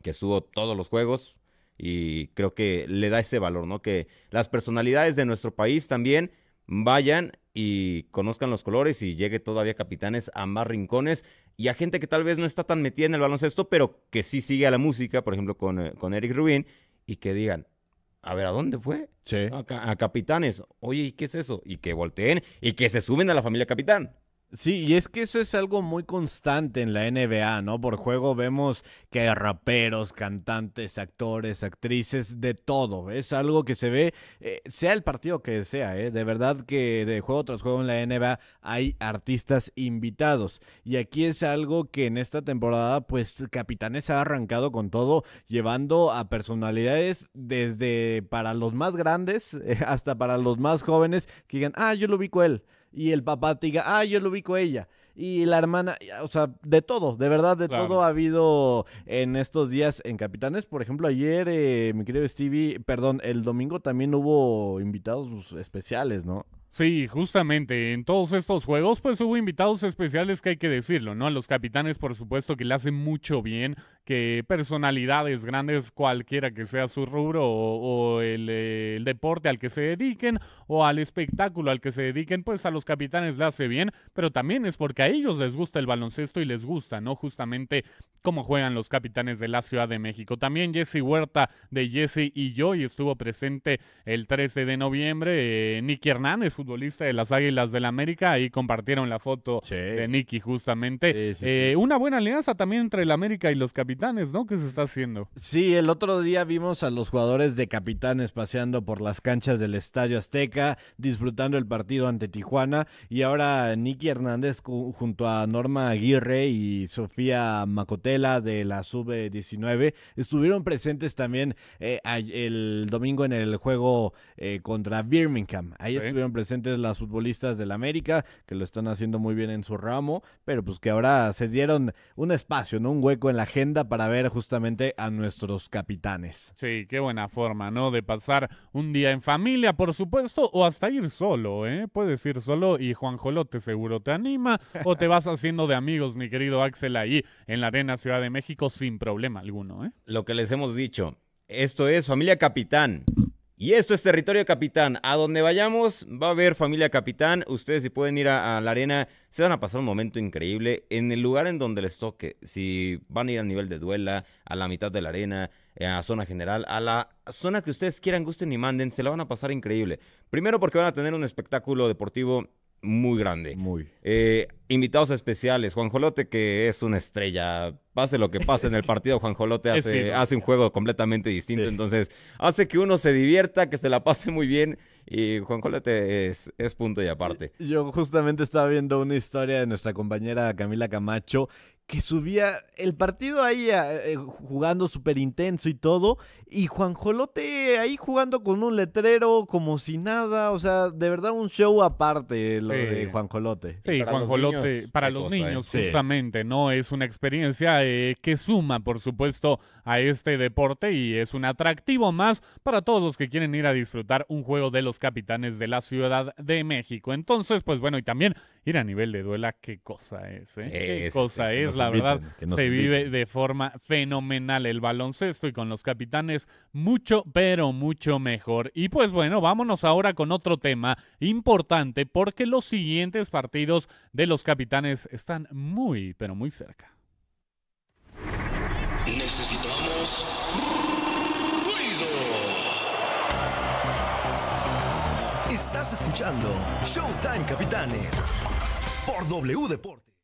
que estuvo todos los juegos y creo que le da ese valor, ¿no? Que las personalidades de nuestro país también vayan y conozcan los colores y llegue todavía capitanes a más rincones y a gente que tal vez no está tan metida en el baloncesto, pero que sí sigue a la música, por ejemplo, con, eh, con Eric Rubin, y que digan, a ver, ¿a dónde fue? Sí. A, capitanes. Oye, ¿y qué es eso? Y que volteen y que se suben a la familia capitán. Sí, y es que eso es algo muy constante en la NBA, ¿no? Por juego vemos que hay raperos, cantantes, actores, actrices, de todo. Es algo que se ve, eh, sea el partido que sea, ¿eh? De verdad que de juego tras juego en la NBA hay artistas invitados. Y aquí es algo que en esta temporada, pues Capitanes ha arrancado con todo, llevando a personalidades desde para los más grandes hasta para los más jóvenes que digan, ah, yo lo con él y el papá te diga, ah, yo lo ubico ella. Y la hermana, o sea, de todo, de verdad, de todo ha habido en estos días en Capitanes. Por ejemplo, ayer, eh, mi querido Stevie, perdón, el domingo también hubo invitados especiales, ¿no? Sí, justamente, en todos estos juegos pues hubo invitados especiales que hay que decirlo, ¿no? A los capitanes por supuesto que le hacen mucho bien, que personalidades grandes, cualquiera que sea su rubro o, eh, el, deporte al que se dediquen o al espectáculo al que se dediquen, pues a los capitanes le hace bien, pero también es porque a ellos les gusta el baloncesto y les gusta, ¿no? Justamente cómo juegan los capitanes de la Ciudad de México. También Jesse Huerta de Jesse y yo y estuvo presente el 13 de noviembre. Eh, Nicky Hernández, futbolista de las Águilas del la América, ahí compartieron la foto de Nicky justamente. Eh, una buena alianza también entre el América y los capitanes ¿no? Que se está haciendo. Sí, el otro día vimos a los jugadores de capitanes paseando por las canchas del Estadio Azteca, disfrutando el partido ante Tijuana. Y ahora Nicky Hernández junto a Norma Aguirre y Sofía Macotela de la Sub-19 estuvieron presentes también eh, el domingo en el juego eh, contra Birmingham. Ahí estuvieron presentes las futbolistas del América, que lo están haciendo muy bien en su ramo, pero pues que ahora se dieron un espacio, ¿no? Un hueco en la agenda para ver justamente a nuestros capitanes. Sí, qué buena forma, ¿no? De pasar un día en familia, por supuesto, o hasta ir solo, ¿eh? Puedes ir solo y Juan Jolote seguro te anima, o te vas haciendo de amigos, mi querido Axel, ahí en la Arena Ciudad de México sin problema alguno, ¿eh? Lo que les hemos dicho, esto es Familia Capitán. Y esto es Territorio Capitán. A donde vayamos va a haber familia Capitán. Ustedes si pueden ir a, la arena, se van a pasar un momento increíble en el lugar en donde les toque. Si van a ir al nivel de duela, a la mitad de la arena, eh, a zona general, a la zona que ustedes quieran, gusten y manden, se la van a pasar increíble. Primero porque van a tener un espectáculo deportivo muy grande. Muy. Eh, invitados especiales. Juan Jolote, que es una estrella. Pase lo que pase en el partido, Juan Jolote hace, un juego completamente distinto. Entonces, hace que uno se divierta, que se la pase muy bien. Y Juan Jolote es, es punto y aparte. Yo justamente estaba viendo una historia de nuestra compañera Camila Camacho que subía el partido ahí eh, eh, jugando súper intenso y todo, y Juan Jolote ahí jugando con un letrero como si nada, o sea, de verdad un show aparte lo de Juan Jolote. Sí, Juan Jolote para los ¿eh? niños justamente, ¿no? Es una experiencia que suma, por supuesto, a este deporte y es un atractivo más para todos los que quieren ir a disfrutar un juego de los capitanes de la Ciudad de México. Entonces, pues bueno, y también ir a nivel de duela, qué cosa es, ¿eh? qué cosa es pues la verdad, se vive de forma fenomenal el baloncesto y con los capitanes mucho, pero mucho mejor. Y pues bueno, vámonos ahora con otro tema importante porque los siguientes partidos de los capitanes están muy, pero muy cerca. Necesitamos ruido. Estás escuchando Showtime Capitanes por W Deportes.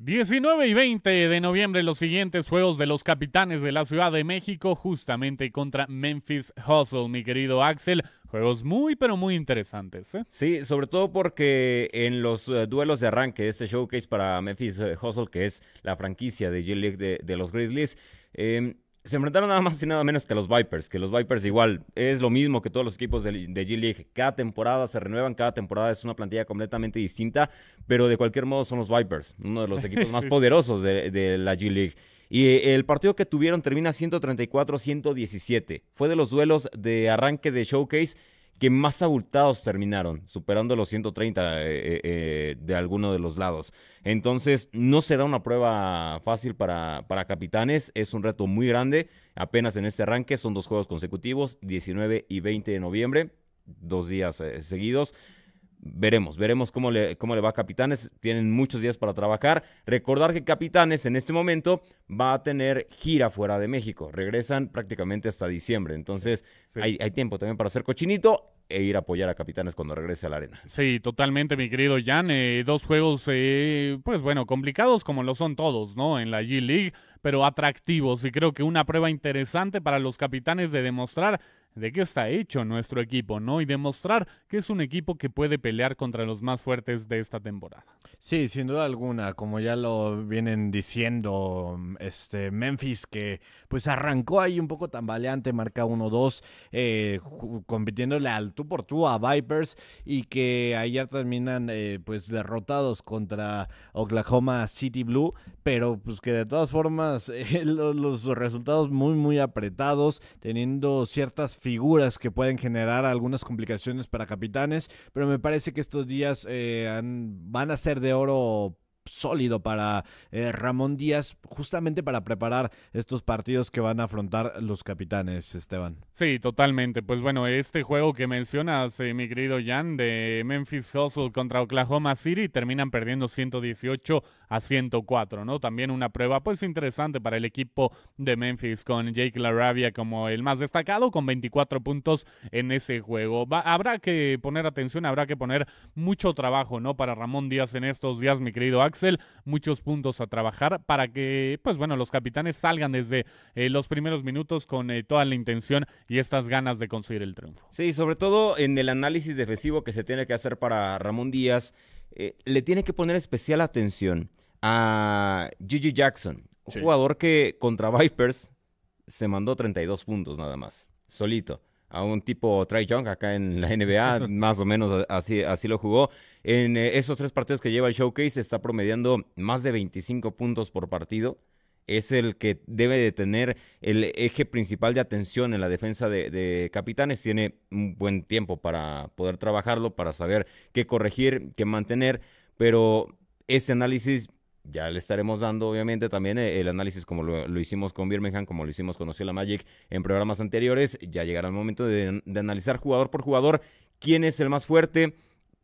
19 y 20 de noviembre los siguientes juegos de los capitanes de la Ciudad de México justamente contra Memphis Hustle, mi querido Axel. Juegos muy pero muy interesantes. ¿eh? Sí, sobre todo porque en los eh, duelos de arranque de este showcase para Memphis Hustle, que es la franquicia de G-League de, de, los Grizzlies, eh, se enfrentaron nada más y nada menos que los Vipers, que los Vipers igual es lo mismo que todos los equipos de, G-League. Cada temporada se renuevan, cada temporada es una plantilla completamente distinta, pero de cualquier modo son los Vipers, uno de los equipos más poderosos de, de la G-League. Y eh, el partido que tuvieron termina 134-117. Fue de los duelos de arranque de Showcase que más abultados terminaron, superando los 130 eh, eh, eh, de alguno de los lados. Entonces, no será una prueba fácil para, para capitanes, es un reto muy grande. Apenas en este arranque son dos juegos consecutivos, 19 y 20 de noviembre, dos días seguidos veremos, veremos cómo le, cómo le va a Capitanes. Tienen muchos días para trabajar. Recordar que Capitanes en este momento va a tener gira fuera de México. Regresan prácticamente hasta diciembre. Entonces hay, hay tiempo también para hacer cochinito e ir a apoyar a Capitanes cuando regrese a la arena. Sí, totalmente, mi querido Jan. Eh, dos juegos, eh, pues bueno, complicados como lo son todos, ¿no? En la G-League, pero atractivos. Y creo que una prueba interesante para los Capitanes de demostrar de qué está hecho nuestro equipo, ¿no? Y demostrar que es un equipo que puede pelear contra los más fuertes de esta temporada. Sí, sin duda alguna, como ya lo vienen diciendo, este Memphis que pues arrancó ahí un poco tambaleante, marca 1-2, eh, compitiéndole al tú por tú a Vipers y que ayer terminan eh, pues derrotados contra Oklahoma City Blue, pero pues que de todas formas eh, los resultados muy muy apretados, teniendo ciertas figuras que pueden generar algunas complicaciones para capitanes, pero me parece que estos días eh, van a ser de oro sólido para eh, Ramón Díaz, justamente para preparar estos partidos que van a afrontar los capitanes, Esteban. Sí, totalmente. Pues bueno, este juego que mencionas, eh, mi querido Jan, de Memphis Hustle contra Oklahoma City, terminan perdiendo 118 a 104, ¿no? También una prueba pues interesante para el equipo de Memphis con Jake Laravia como el más destacado, con 24 puntos en ese juego. habrá que poner atención, habrá que poner mucho trabajo, ¿no? Para Ramón Díaz en estos días, mi querido Ax muchos puntos a trabajar para que, pues bueno, los capitanes salgan desde eh, los primeros minutos con eh, toda la intención y estas ganas de conseguir el triunfo. Sí, sobre todo en el análisis defensivo que se tiene que hacer para Ramón Díaz, eh, le tiene que poner especial atención a Gigi Jackson, un jugador que contra Vipers se mandó 32 puntos nada más, solito a un tipo Trey Young acá en la NBA, más o menos así, así lo jugó. En eh, esos tres partidos que lleva el Showcase está promediando más de 25 puntos por partido. Es el que debe de tener el eje principal de atención en la defensa de, de capitanes. Tiene un buen tiempo para poder trabajarlo, para saber qué corregir, qué mantener. Pero ese análisis ya le estaremos dando, obviamente, también eh, el análisis como lo, hicimos con Birmingham, como lo hicimos con Osceola Magic en programas anteriores. Ya llegará el momento de, de, analizar jugador por jugador quién es el más fuerte,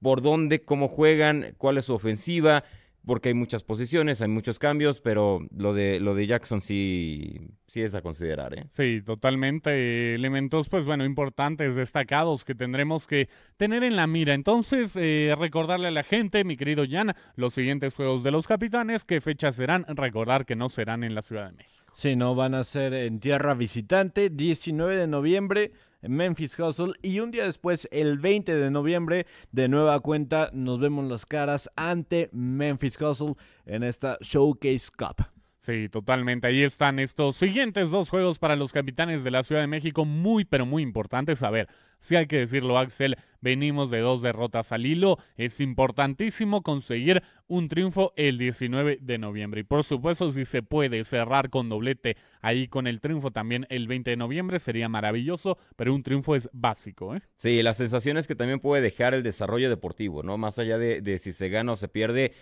por dónde, cómo juegan, cuál es su ofensiva, porque hay muchas posiciones, hay muchos cambios, pero lo de, lo de Jackson sí Sí, es a considerar, ¿eh? Sí, totalmente. Elementos, pues bueno, importantes, destacados que tendremos que tener en la mira. Entonces, eh, recordarle a la gente, mi querido Jan, los siguientes juegos de los capitanes, qué fechas serán. Recordar que no serán en la Ciudad de México. Sí, no, van a ser en tierra visitante, 19 de noviembre. Memphis Hustle. Y un día después, el 20 de noviembre, de nueva cuenta, nos vemos las caras ante Memphis Hustle en esta Showcase Cup. Sí, totalmente. Ahí están estos siguientes dos juegos para los capitanes de la Ciudad de México, muy pero muy importantes. A ver, si hay que decirlo, Axel, venimos de dos derrotas al hilo. Es importantísimo conseguir un triunfo el 19 de noviembre. Y por supuesto, si se puede cerrar con doblete ahí con el triunfo también el 20 de noviembre, sería maravilloso, pero un triunfo es básico. ¿eh? Sí, sensación es que también puede dejar el desarrollo deportivo, ¿no? Más allá de, de si se gana o se pierde,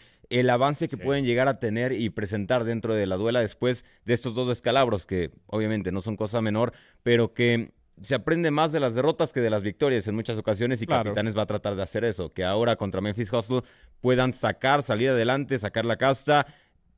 el avance que pueden llegar a tener y presentar dentro de la duela después de estos dos descalabros, que obviamente no son cosa menor, pero que se aprende más de las derrotas que de las victorias en muchas ocasiones y Capitanes va a tratar de hacer eso, que ahora contra Memphis Hustle puedan sacar, salir adelante, sacar la casta,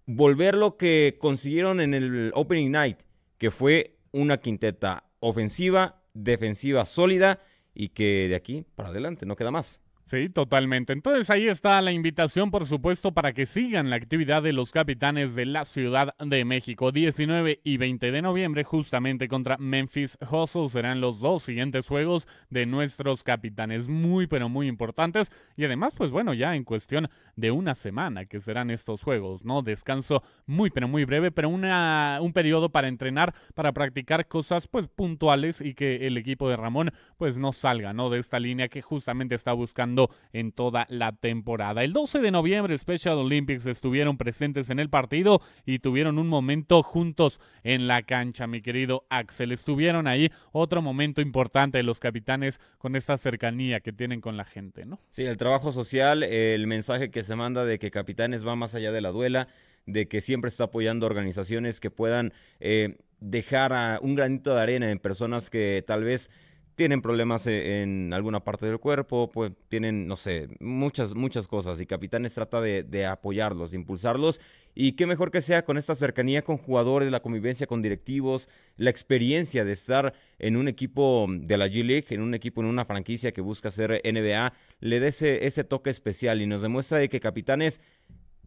volver lo que consiguieron en el Opening Night, que fue una quinteta ofensiva, defensiva sólida y que de aquí para adelante no queda más. Sí, totalmente. Entonces ahí está la invitación, por supuesto, para que sigan la actividad de los capitanes de la Ciudad de México. 19 y 20 de noviembre, justamente contra Memphis Hustle, serán los dos siguientes juegos de nuestros capitanes. Muy, pero muy importantes. Y además, pues bueno, ya en cuestión de una semana que serán estos juegos, ¿no? Descanso muy, pero muy breve, pero una, un periodo para entrenar, para practicar cosas, pues puntuales y que el equipo de Ramón, pues no salga, ¿no? De esta línea que justamente está buscando en toda la temporada. El 12 de noviembre Special Olympics estuvieron presentes en el partido y tuvieron un momento juntos en la cancha, mi querido Axel. Estuvieron ahí otro momento importante de los capitanes con esta cercanía que tienen con la gente, ¿no? Sí, el trabajo social, el mensaje que se manda de que capitanes va más allá de la duela de que siempre está apoyando organizaciones que puedan eh, dejar un granito de arena en personas que tal vez tienen problemas e, en alguna parte del cuerpo, pues tienen, no sé, muchas, muchas cosas. Y Capitanes trata de, apoyarlos, de impulsarlos. Y qué mejor que sea con esta cercanía con jugadores, la convivencia con directivos, la experiencia de estar en un equipo de la G-League, en un equipo, en una franquicia que busca ser NBA, le dé ese, toque especial y nos demuestra de que Capitanes,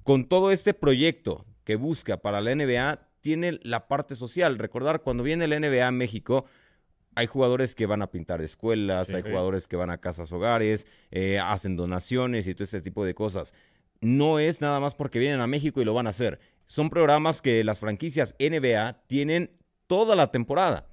con todo este proyecto que busca para la NBA, tiene la parte social. Recordar, cuando viene la NBA a México, hay jugadores que van a pintar escuelas, hay jugadores que van a casas hogares, eh, hacen donaciones y todo ese tipo de cosas. No es nada más porque vienen a México y lo van a hacer. Son programas que las franquicias NBA tienen toda la temporada.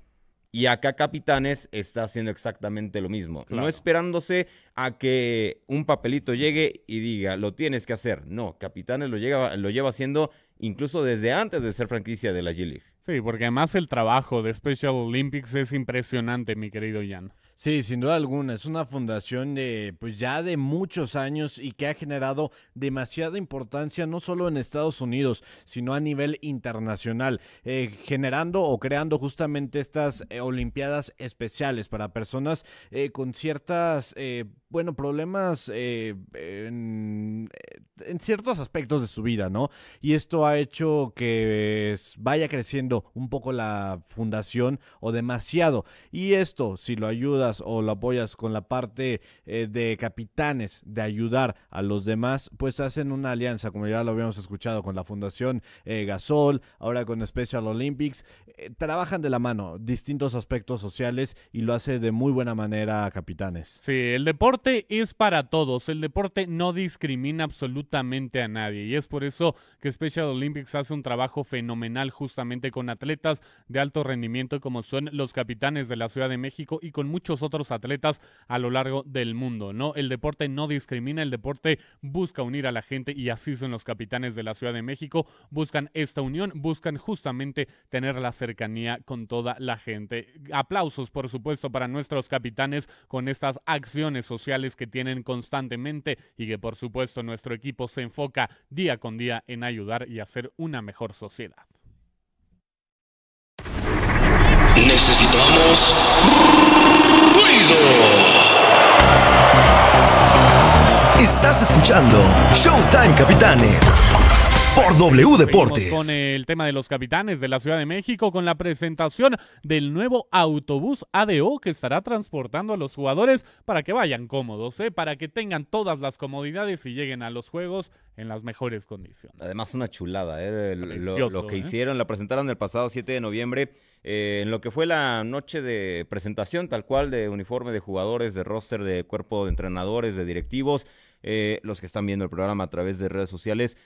Y acá Capitanes está haciendo exactamente lo mismo. No esperándose a que un papelito llegue y diga, lo tienes que hacer. No, Capitanes lo, llega, lo lleva haciendo incluso desde antes de ser franquicia de la G-League. Sí, porque además el trabajo de Special Olympics es impresionante, mi querido Jan. Sí, sin duda alguna, es una fundación de pues ya de muchos años y que ha generado demasiada importancia no solo en Estados Unidos, sino a nivel internacional, eh, generando o creando justamente estas eh, olimpiadas especiales para personas eh, con ciertas bueno, problemas en, en, ciertos aspectos de su vida, ¿no? Y esto ha hecho que vaya creciendo un poco la fundación o demasiado. Y esto, si lo ayuda o lo apoyas con la parte eh, de capitanes, de ayudar a los demás, pues hacen una alianza, como ya lo habíamos escuchado, con la Fundación eh, Gasol, ahora con Special Olympics. Eh, trabajan de la mano distintos aspectos sociales y lo hace de muy buena manera capitanes. Sí, el deporte es para todos, el deporte no discrimina absolutamente a nadie y es por eso que Special Olympics hace un trabajo fenomenal justamente con atletas de alto rendimiento como son los capitanes de la Ciudad de México y con mucho otros atletas a lo largo del mundo, ¿no? El deporte no discrimina, el deporte busca unir a la gente y así son los capitanes de la Ciudad de México, buscan esta unión, buscan justamente tener la cercanía con toda la gente. Aplausos, por supuesto, para nuestros capitanes con estas acciones sociales que tienen constantemente y que, por supuesto, nuestro equipo se enfoca día con día en ayudar y hacer una mejor sociedad. Necesitamos Estás escuchando Showtime Capitanes por W Deportes. con el tema de los capitanes de la Ciudad de México, con la presentación del nuevo autobús ADO que estará transportando a los jugadores para que vayan cómodos, ¿eh? para que tengan todas las comodidades y lleguen a los juegos en las mejores condiciones. Además, una chulada, ¿eh? lo, que ¿eh? hicieron, la presentaron el pasado 7 de noviembre, eh, en lo que fue la noche de presentación, tal cual, de uniforme de jugadores, de roster, de cuerpo de entrenadores, de directivos. Eh, los que están viendo el programa a través de redes sociales,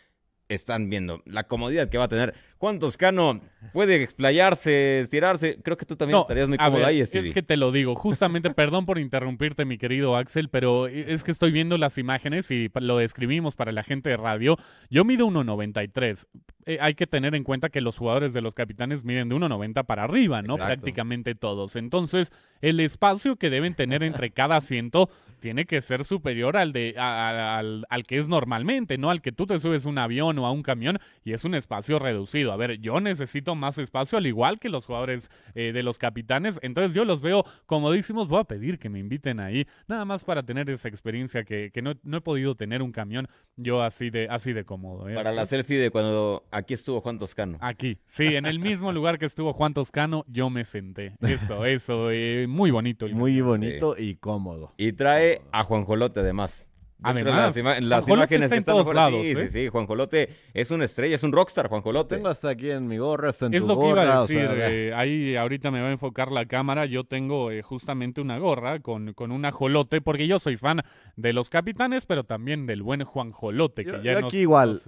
están viendo, la comodidad que va a tener. cuántos cano puede explayarse, estirarse. Creo que tú también estarías muy cómodo ahí, Es que te lo digo, justamente, perdón por interrumpirte, mi querido Axel, pero es que estoy viendo las imágenes y lo describimos para la gente de radio. Yo mido 1.93. Eh, hay que tener en cuenta que los jugadores de los capitanes miden de 1.90 para arriba, ¿no? Prácticamente todos. Entonces, el espacio que deben tener entre cada asiento tiene que ser superior al, de, al, al que es normalmente, ¿no? Al que tú te subes un avión a un camión y es un espacio reducido. A ver, yo necesito más espacio, al igual que los jugadores eh, de los capitanes. Entonces yo los veo comodísimos. Voy a pedir que me inviten ahí, nada más para tener esa experiencia que, no, he podido tener un camión yo así de, así de cómodo. ¿eh? Para la selfie de cuando aquí estuvo Juan Toscano. Aquí, sí, en el mismo lugar que estuvo Juan Toscano, yo me senté. Eso, eso, eh, muy bonito. muy bonito y cómodo. Y trae a Juan Jolote además las, imágenes está que están lados, sí, ¿eh? sí, Juan Jolote es una estrella, es un rockstar, Juan Tengo hasta aquí en mi gorra, en es lo que iba a decir, eh, ahí ahorita me va a enfocar la cámara, yo tengo eh, justamente una gorra con, con un ajolote, porque yo soy fan de los capitanes, pero también del buen Juan Que aquí igual,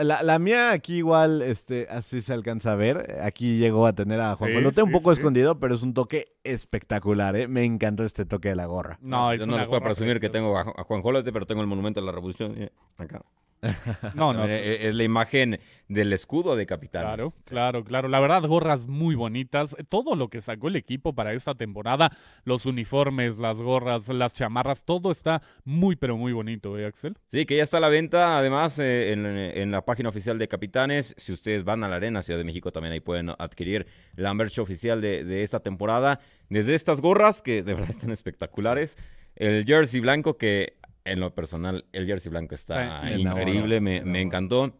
la, mía aquí igual, este, así se alcanza a ver. Aquí llegó a tener a Juan Jolote, un poco escondido, pero es un toque espectacular, ¿eh? Me encanta este toque de la gorra. No, Yo no les puedo presumir que tengo a, Juan Jolote, pero tengo el Monumento de la Revolución acá. No, eh, no. Eh, es la imagen del escudo de Capitán. Claro, claro, claro. La verdad, gorras muy bonitas. Todo lo que sacó el equipo para esta temporada, los uniformes, las gorras, las chamarras, todo está muy, pero muy bonito, ¿eh, Axel? Sí, que ya está a la venta, además, en, la página oficial de Capitanes. Si ustedes van a la Arena Ciudad de México, también ahí pueden adquirir la merch oficial de esta temporada. Desde estas gorras, que de verdad están espectaculares, el jersey blanco que en lo personal, el jersey blanco está increíble, me, me, encantó.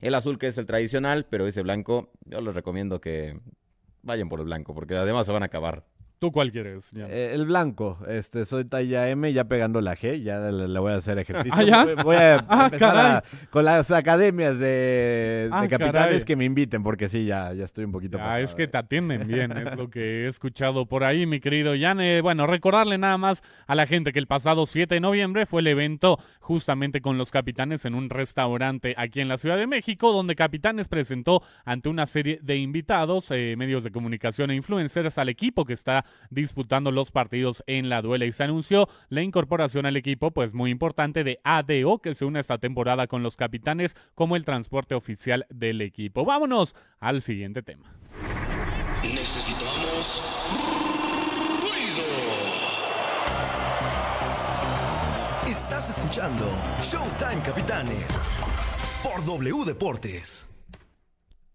El azul que es el tradicional, pero ese blanco, yo les recomiendo que vayan por el blanco, porque además se van a acabar. ¿Tú cuál quieres? Eh, el blanco. Este, soy talla M, ya pegando la G, ya le, voy a hacer ejercicio. ¿Ah, voy, a ah, empezar con las academias de, Capitanes ah, capitales que me inviten, porque sí, ya, ya estoy un poquito. es que te atienden bien, es lo que he escuchado por ahí, mi querido Yane. Eh, bueno, recordarle nada más a la gente que el pasado 7 de noviembre fue el evento justamente con los capitanes en un restaurante aquí en la Ciudad de México, donde Capitanes presentó ante una serie de invitados, eh, medios de comunicación e influencers al equipo que está disputando los partidos en la duela y se anunció la incorporación al equipo pues muy importante de ADO que se une esta temporada con los capitanes como el transporte oficial del equipo. Vámonos al siguiente tema. Necesitamos ruido. Estás escuchando Showtime Capitanes por W Deportes.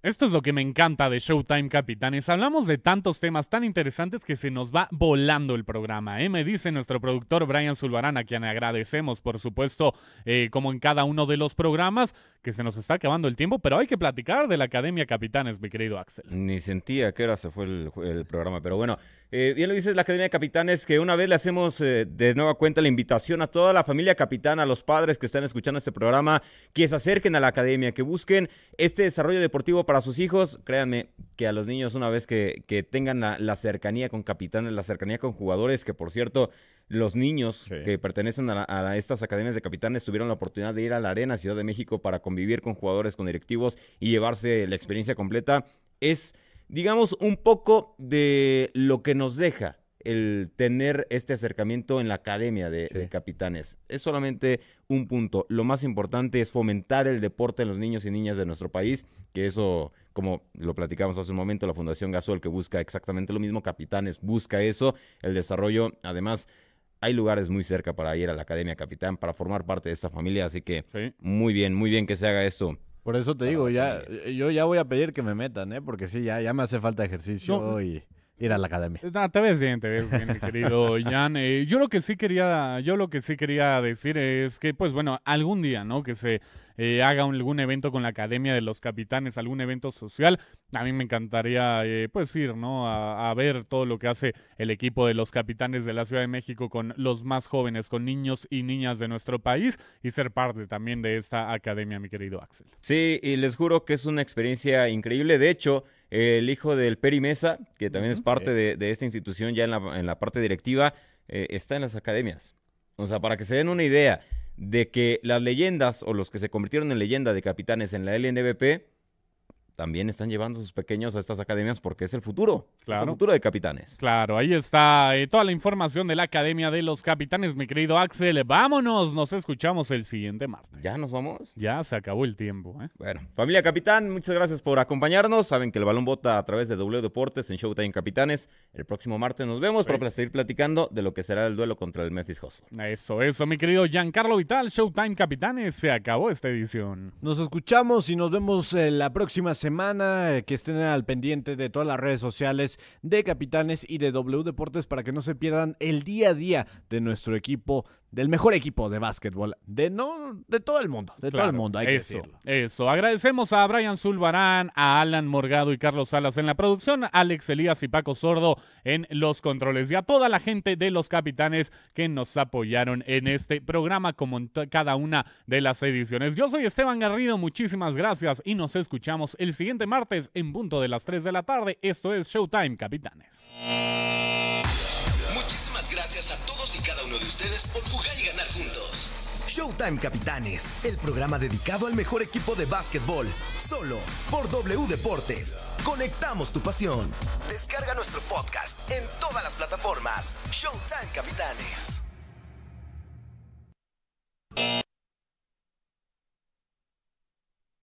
Esto es lo que me encanta de Showtime Capitanes. Hablamos de tantos temas tan interesantes que se nos va volando el programa. ¿eh? Me dice nuestro productor Brian Zulbarán, a quien agradecemos, por supuesto, eh, como en cada uno de los programas, que se nos está acabando el tiempo, pero hay que platicar de la Academia Capitanes, mi querido Axel. Ni sentía que ahora se fue el, el programa, pero bueno. Eh, bien lo dices la Academia de Capitanes, que una vez le hacemos eh, de nueva cuenta la invitación a toda la familia capitana, a los padres que están escuchando este programa, que se acerquen a la Academia, que busquen este desarrollo deportivo para sus hijos. Créanme que a los niños una vez que, que tengan la, cercanía con capitanes, la cercanía con jugadores, que por cierto, los niños que pertenecen a, a estas academias de capitanes tuvieron la oportunidad de ir a la Arena Ciudad de México para convivir con jugadores, con directivos y llevarse la experiencia completa, es digamos, un poco de lo que nos deja el tener este acercamiento en la academia de, capitanes. Es solamente un punto. Lo más importante es fomentar el deporte en los niños y niñas de nuestro país, que eso, como lo platicamos hace un momento, la Fundación Gasol, que busca exactamente lo mismo, Capitanes busca eso, el desarrollo, además... Hay lugares muy cerca para ir a la Academia Capitán, para formar parte de esta familia, así que muy bien, muy bien que se haga esto por eso te digo, ya, eh, yo ya voy a pedir que me metan, ¿eh? Porque sí, ya, ya me hace falta ejercicio y ir a la academia. Ah, te ves bien, te ves bien, mi querido Jan. Eh, yo lo que sí quería, yo lo que sí quería decir es que, pues bueno, algún día, ¿no? Que se eh, haga algún evento con la Academia de los Capitanes, algún evento social. A mí me encantaría, eh, pues, ir, ¿no? A, a, ver todo lo que hace el equipo de los Capitanes de la Ciudad de México con los más jóvenes, con niños y niñas de nuestro país y ser parte también de esta academia, mi querido Axel. Sí, y les juro que es una experiencia increíble. De hecho, el hijo del Peri Mesa, que también es parte de, esta institución ya en la, parte directiva, eh, está en las academias. O sea, para que se den una idea de que las leyendas o los que se convirtieron en leyenda de capitanes en la LNBP también están llevando sus pequeños a estas academias porque es el futuro, claro. es el futuro de capitanes. Claro, ahí está eh, toda la información de la Academia de los Capitanes, mi querido Axel. Vámonos, nos escuchamos el siguiente martes. ¿Ya nos vamos? Ya se acabó el tiempo. ¿eh? Bueno, familia Capitán, muchas gracias por acompañarnos. Saben que el balón bota a través de W Deportes en Showtime Capitanes. El próximo martes nos vemos para seguir platicando de lo que será el duelo contra el Memphis Hustle. Eso, eso, mi querido Giancarlo Vital, Showtime Capitanes. Se acabó esta edición. Nos escuchamos y nos vemos eh, la próxima semana semana, eh, que estén al pendiente de todas las redes sociales de Capitanes y de W Deportes para que no se pierdan el día a día de nuestro equipo del mejor equipo de básquetbol de no de todo el mundo, de todo el mundo, hay que decirlo. Eso. Agradecemos a Brian Zulbarán, a Alan Morgado y Carlos Salas en la producción, Alex Elías y Paco Sordo en los controles y a toda la gente de los capitanes que nos apoyaron en este programa como en cada una de las ediciones. Yo soy Esteban Garrido, muchísimas gracias y nos escuchamos el siguiente martes en punto de las 3 de la tarde. Esto es Showtime Capitanes. Showtime Capitanes, el programa dedicado al mejor equipo de básquetbol, solo por W Deportes. Conectamos tu pasión. Descarga nuestro podcast en todas las plataformas. Showtime Capitanes.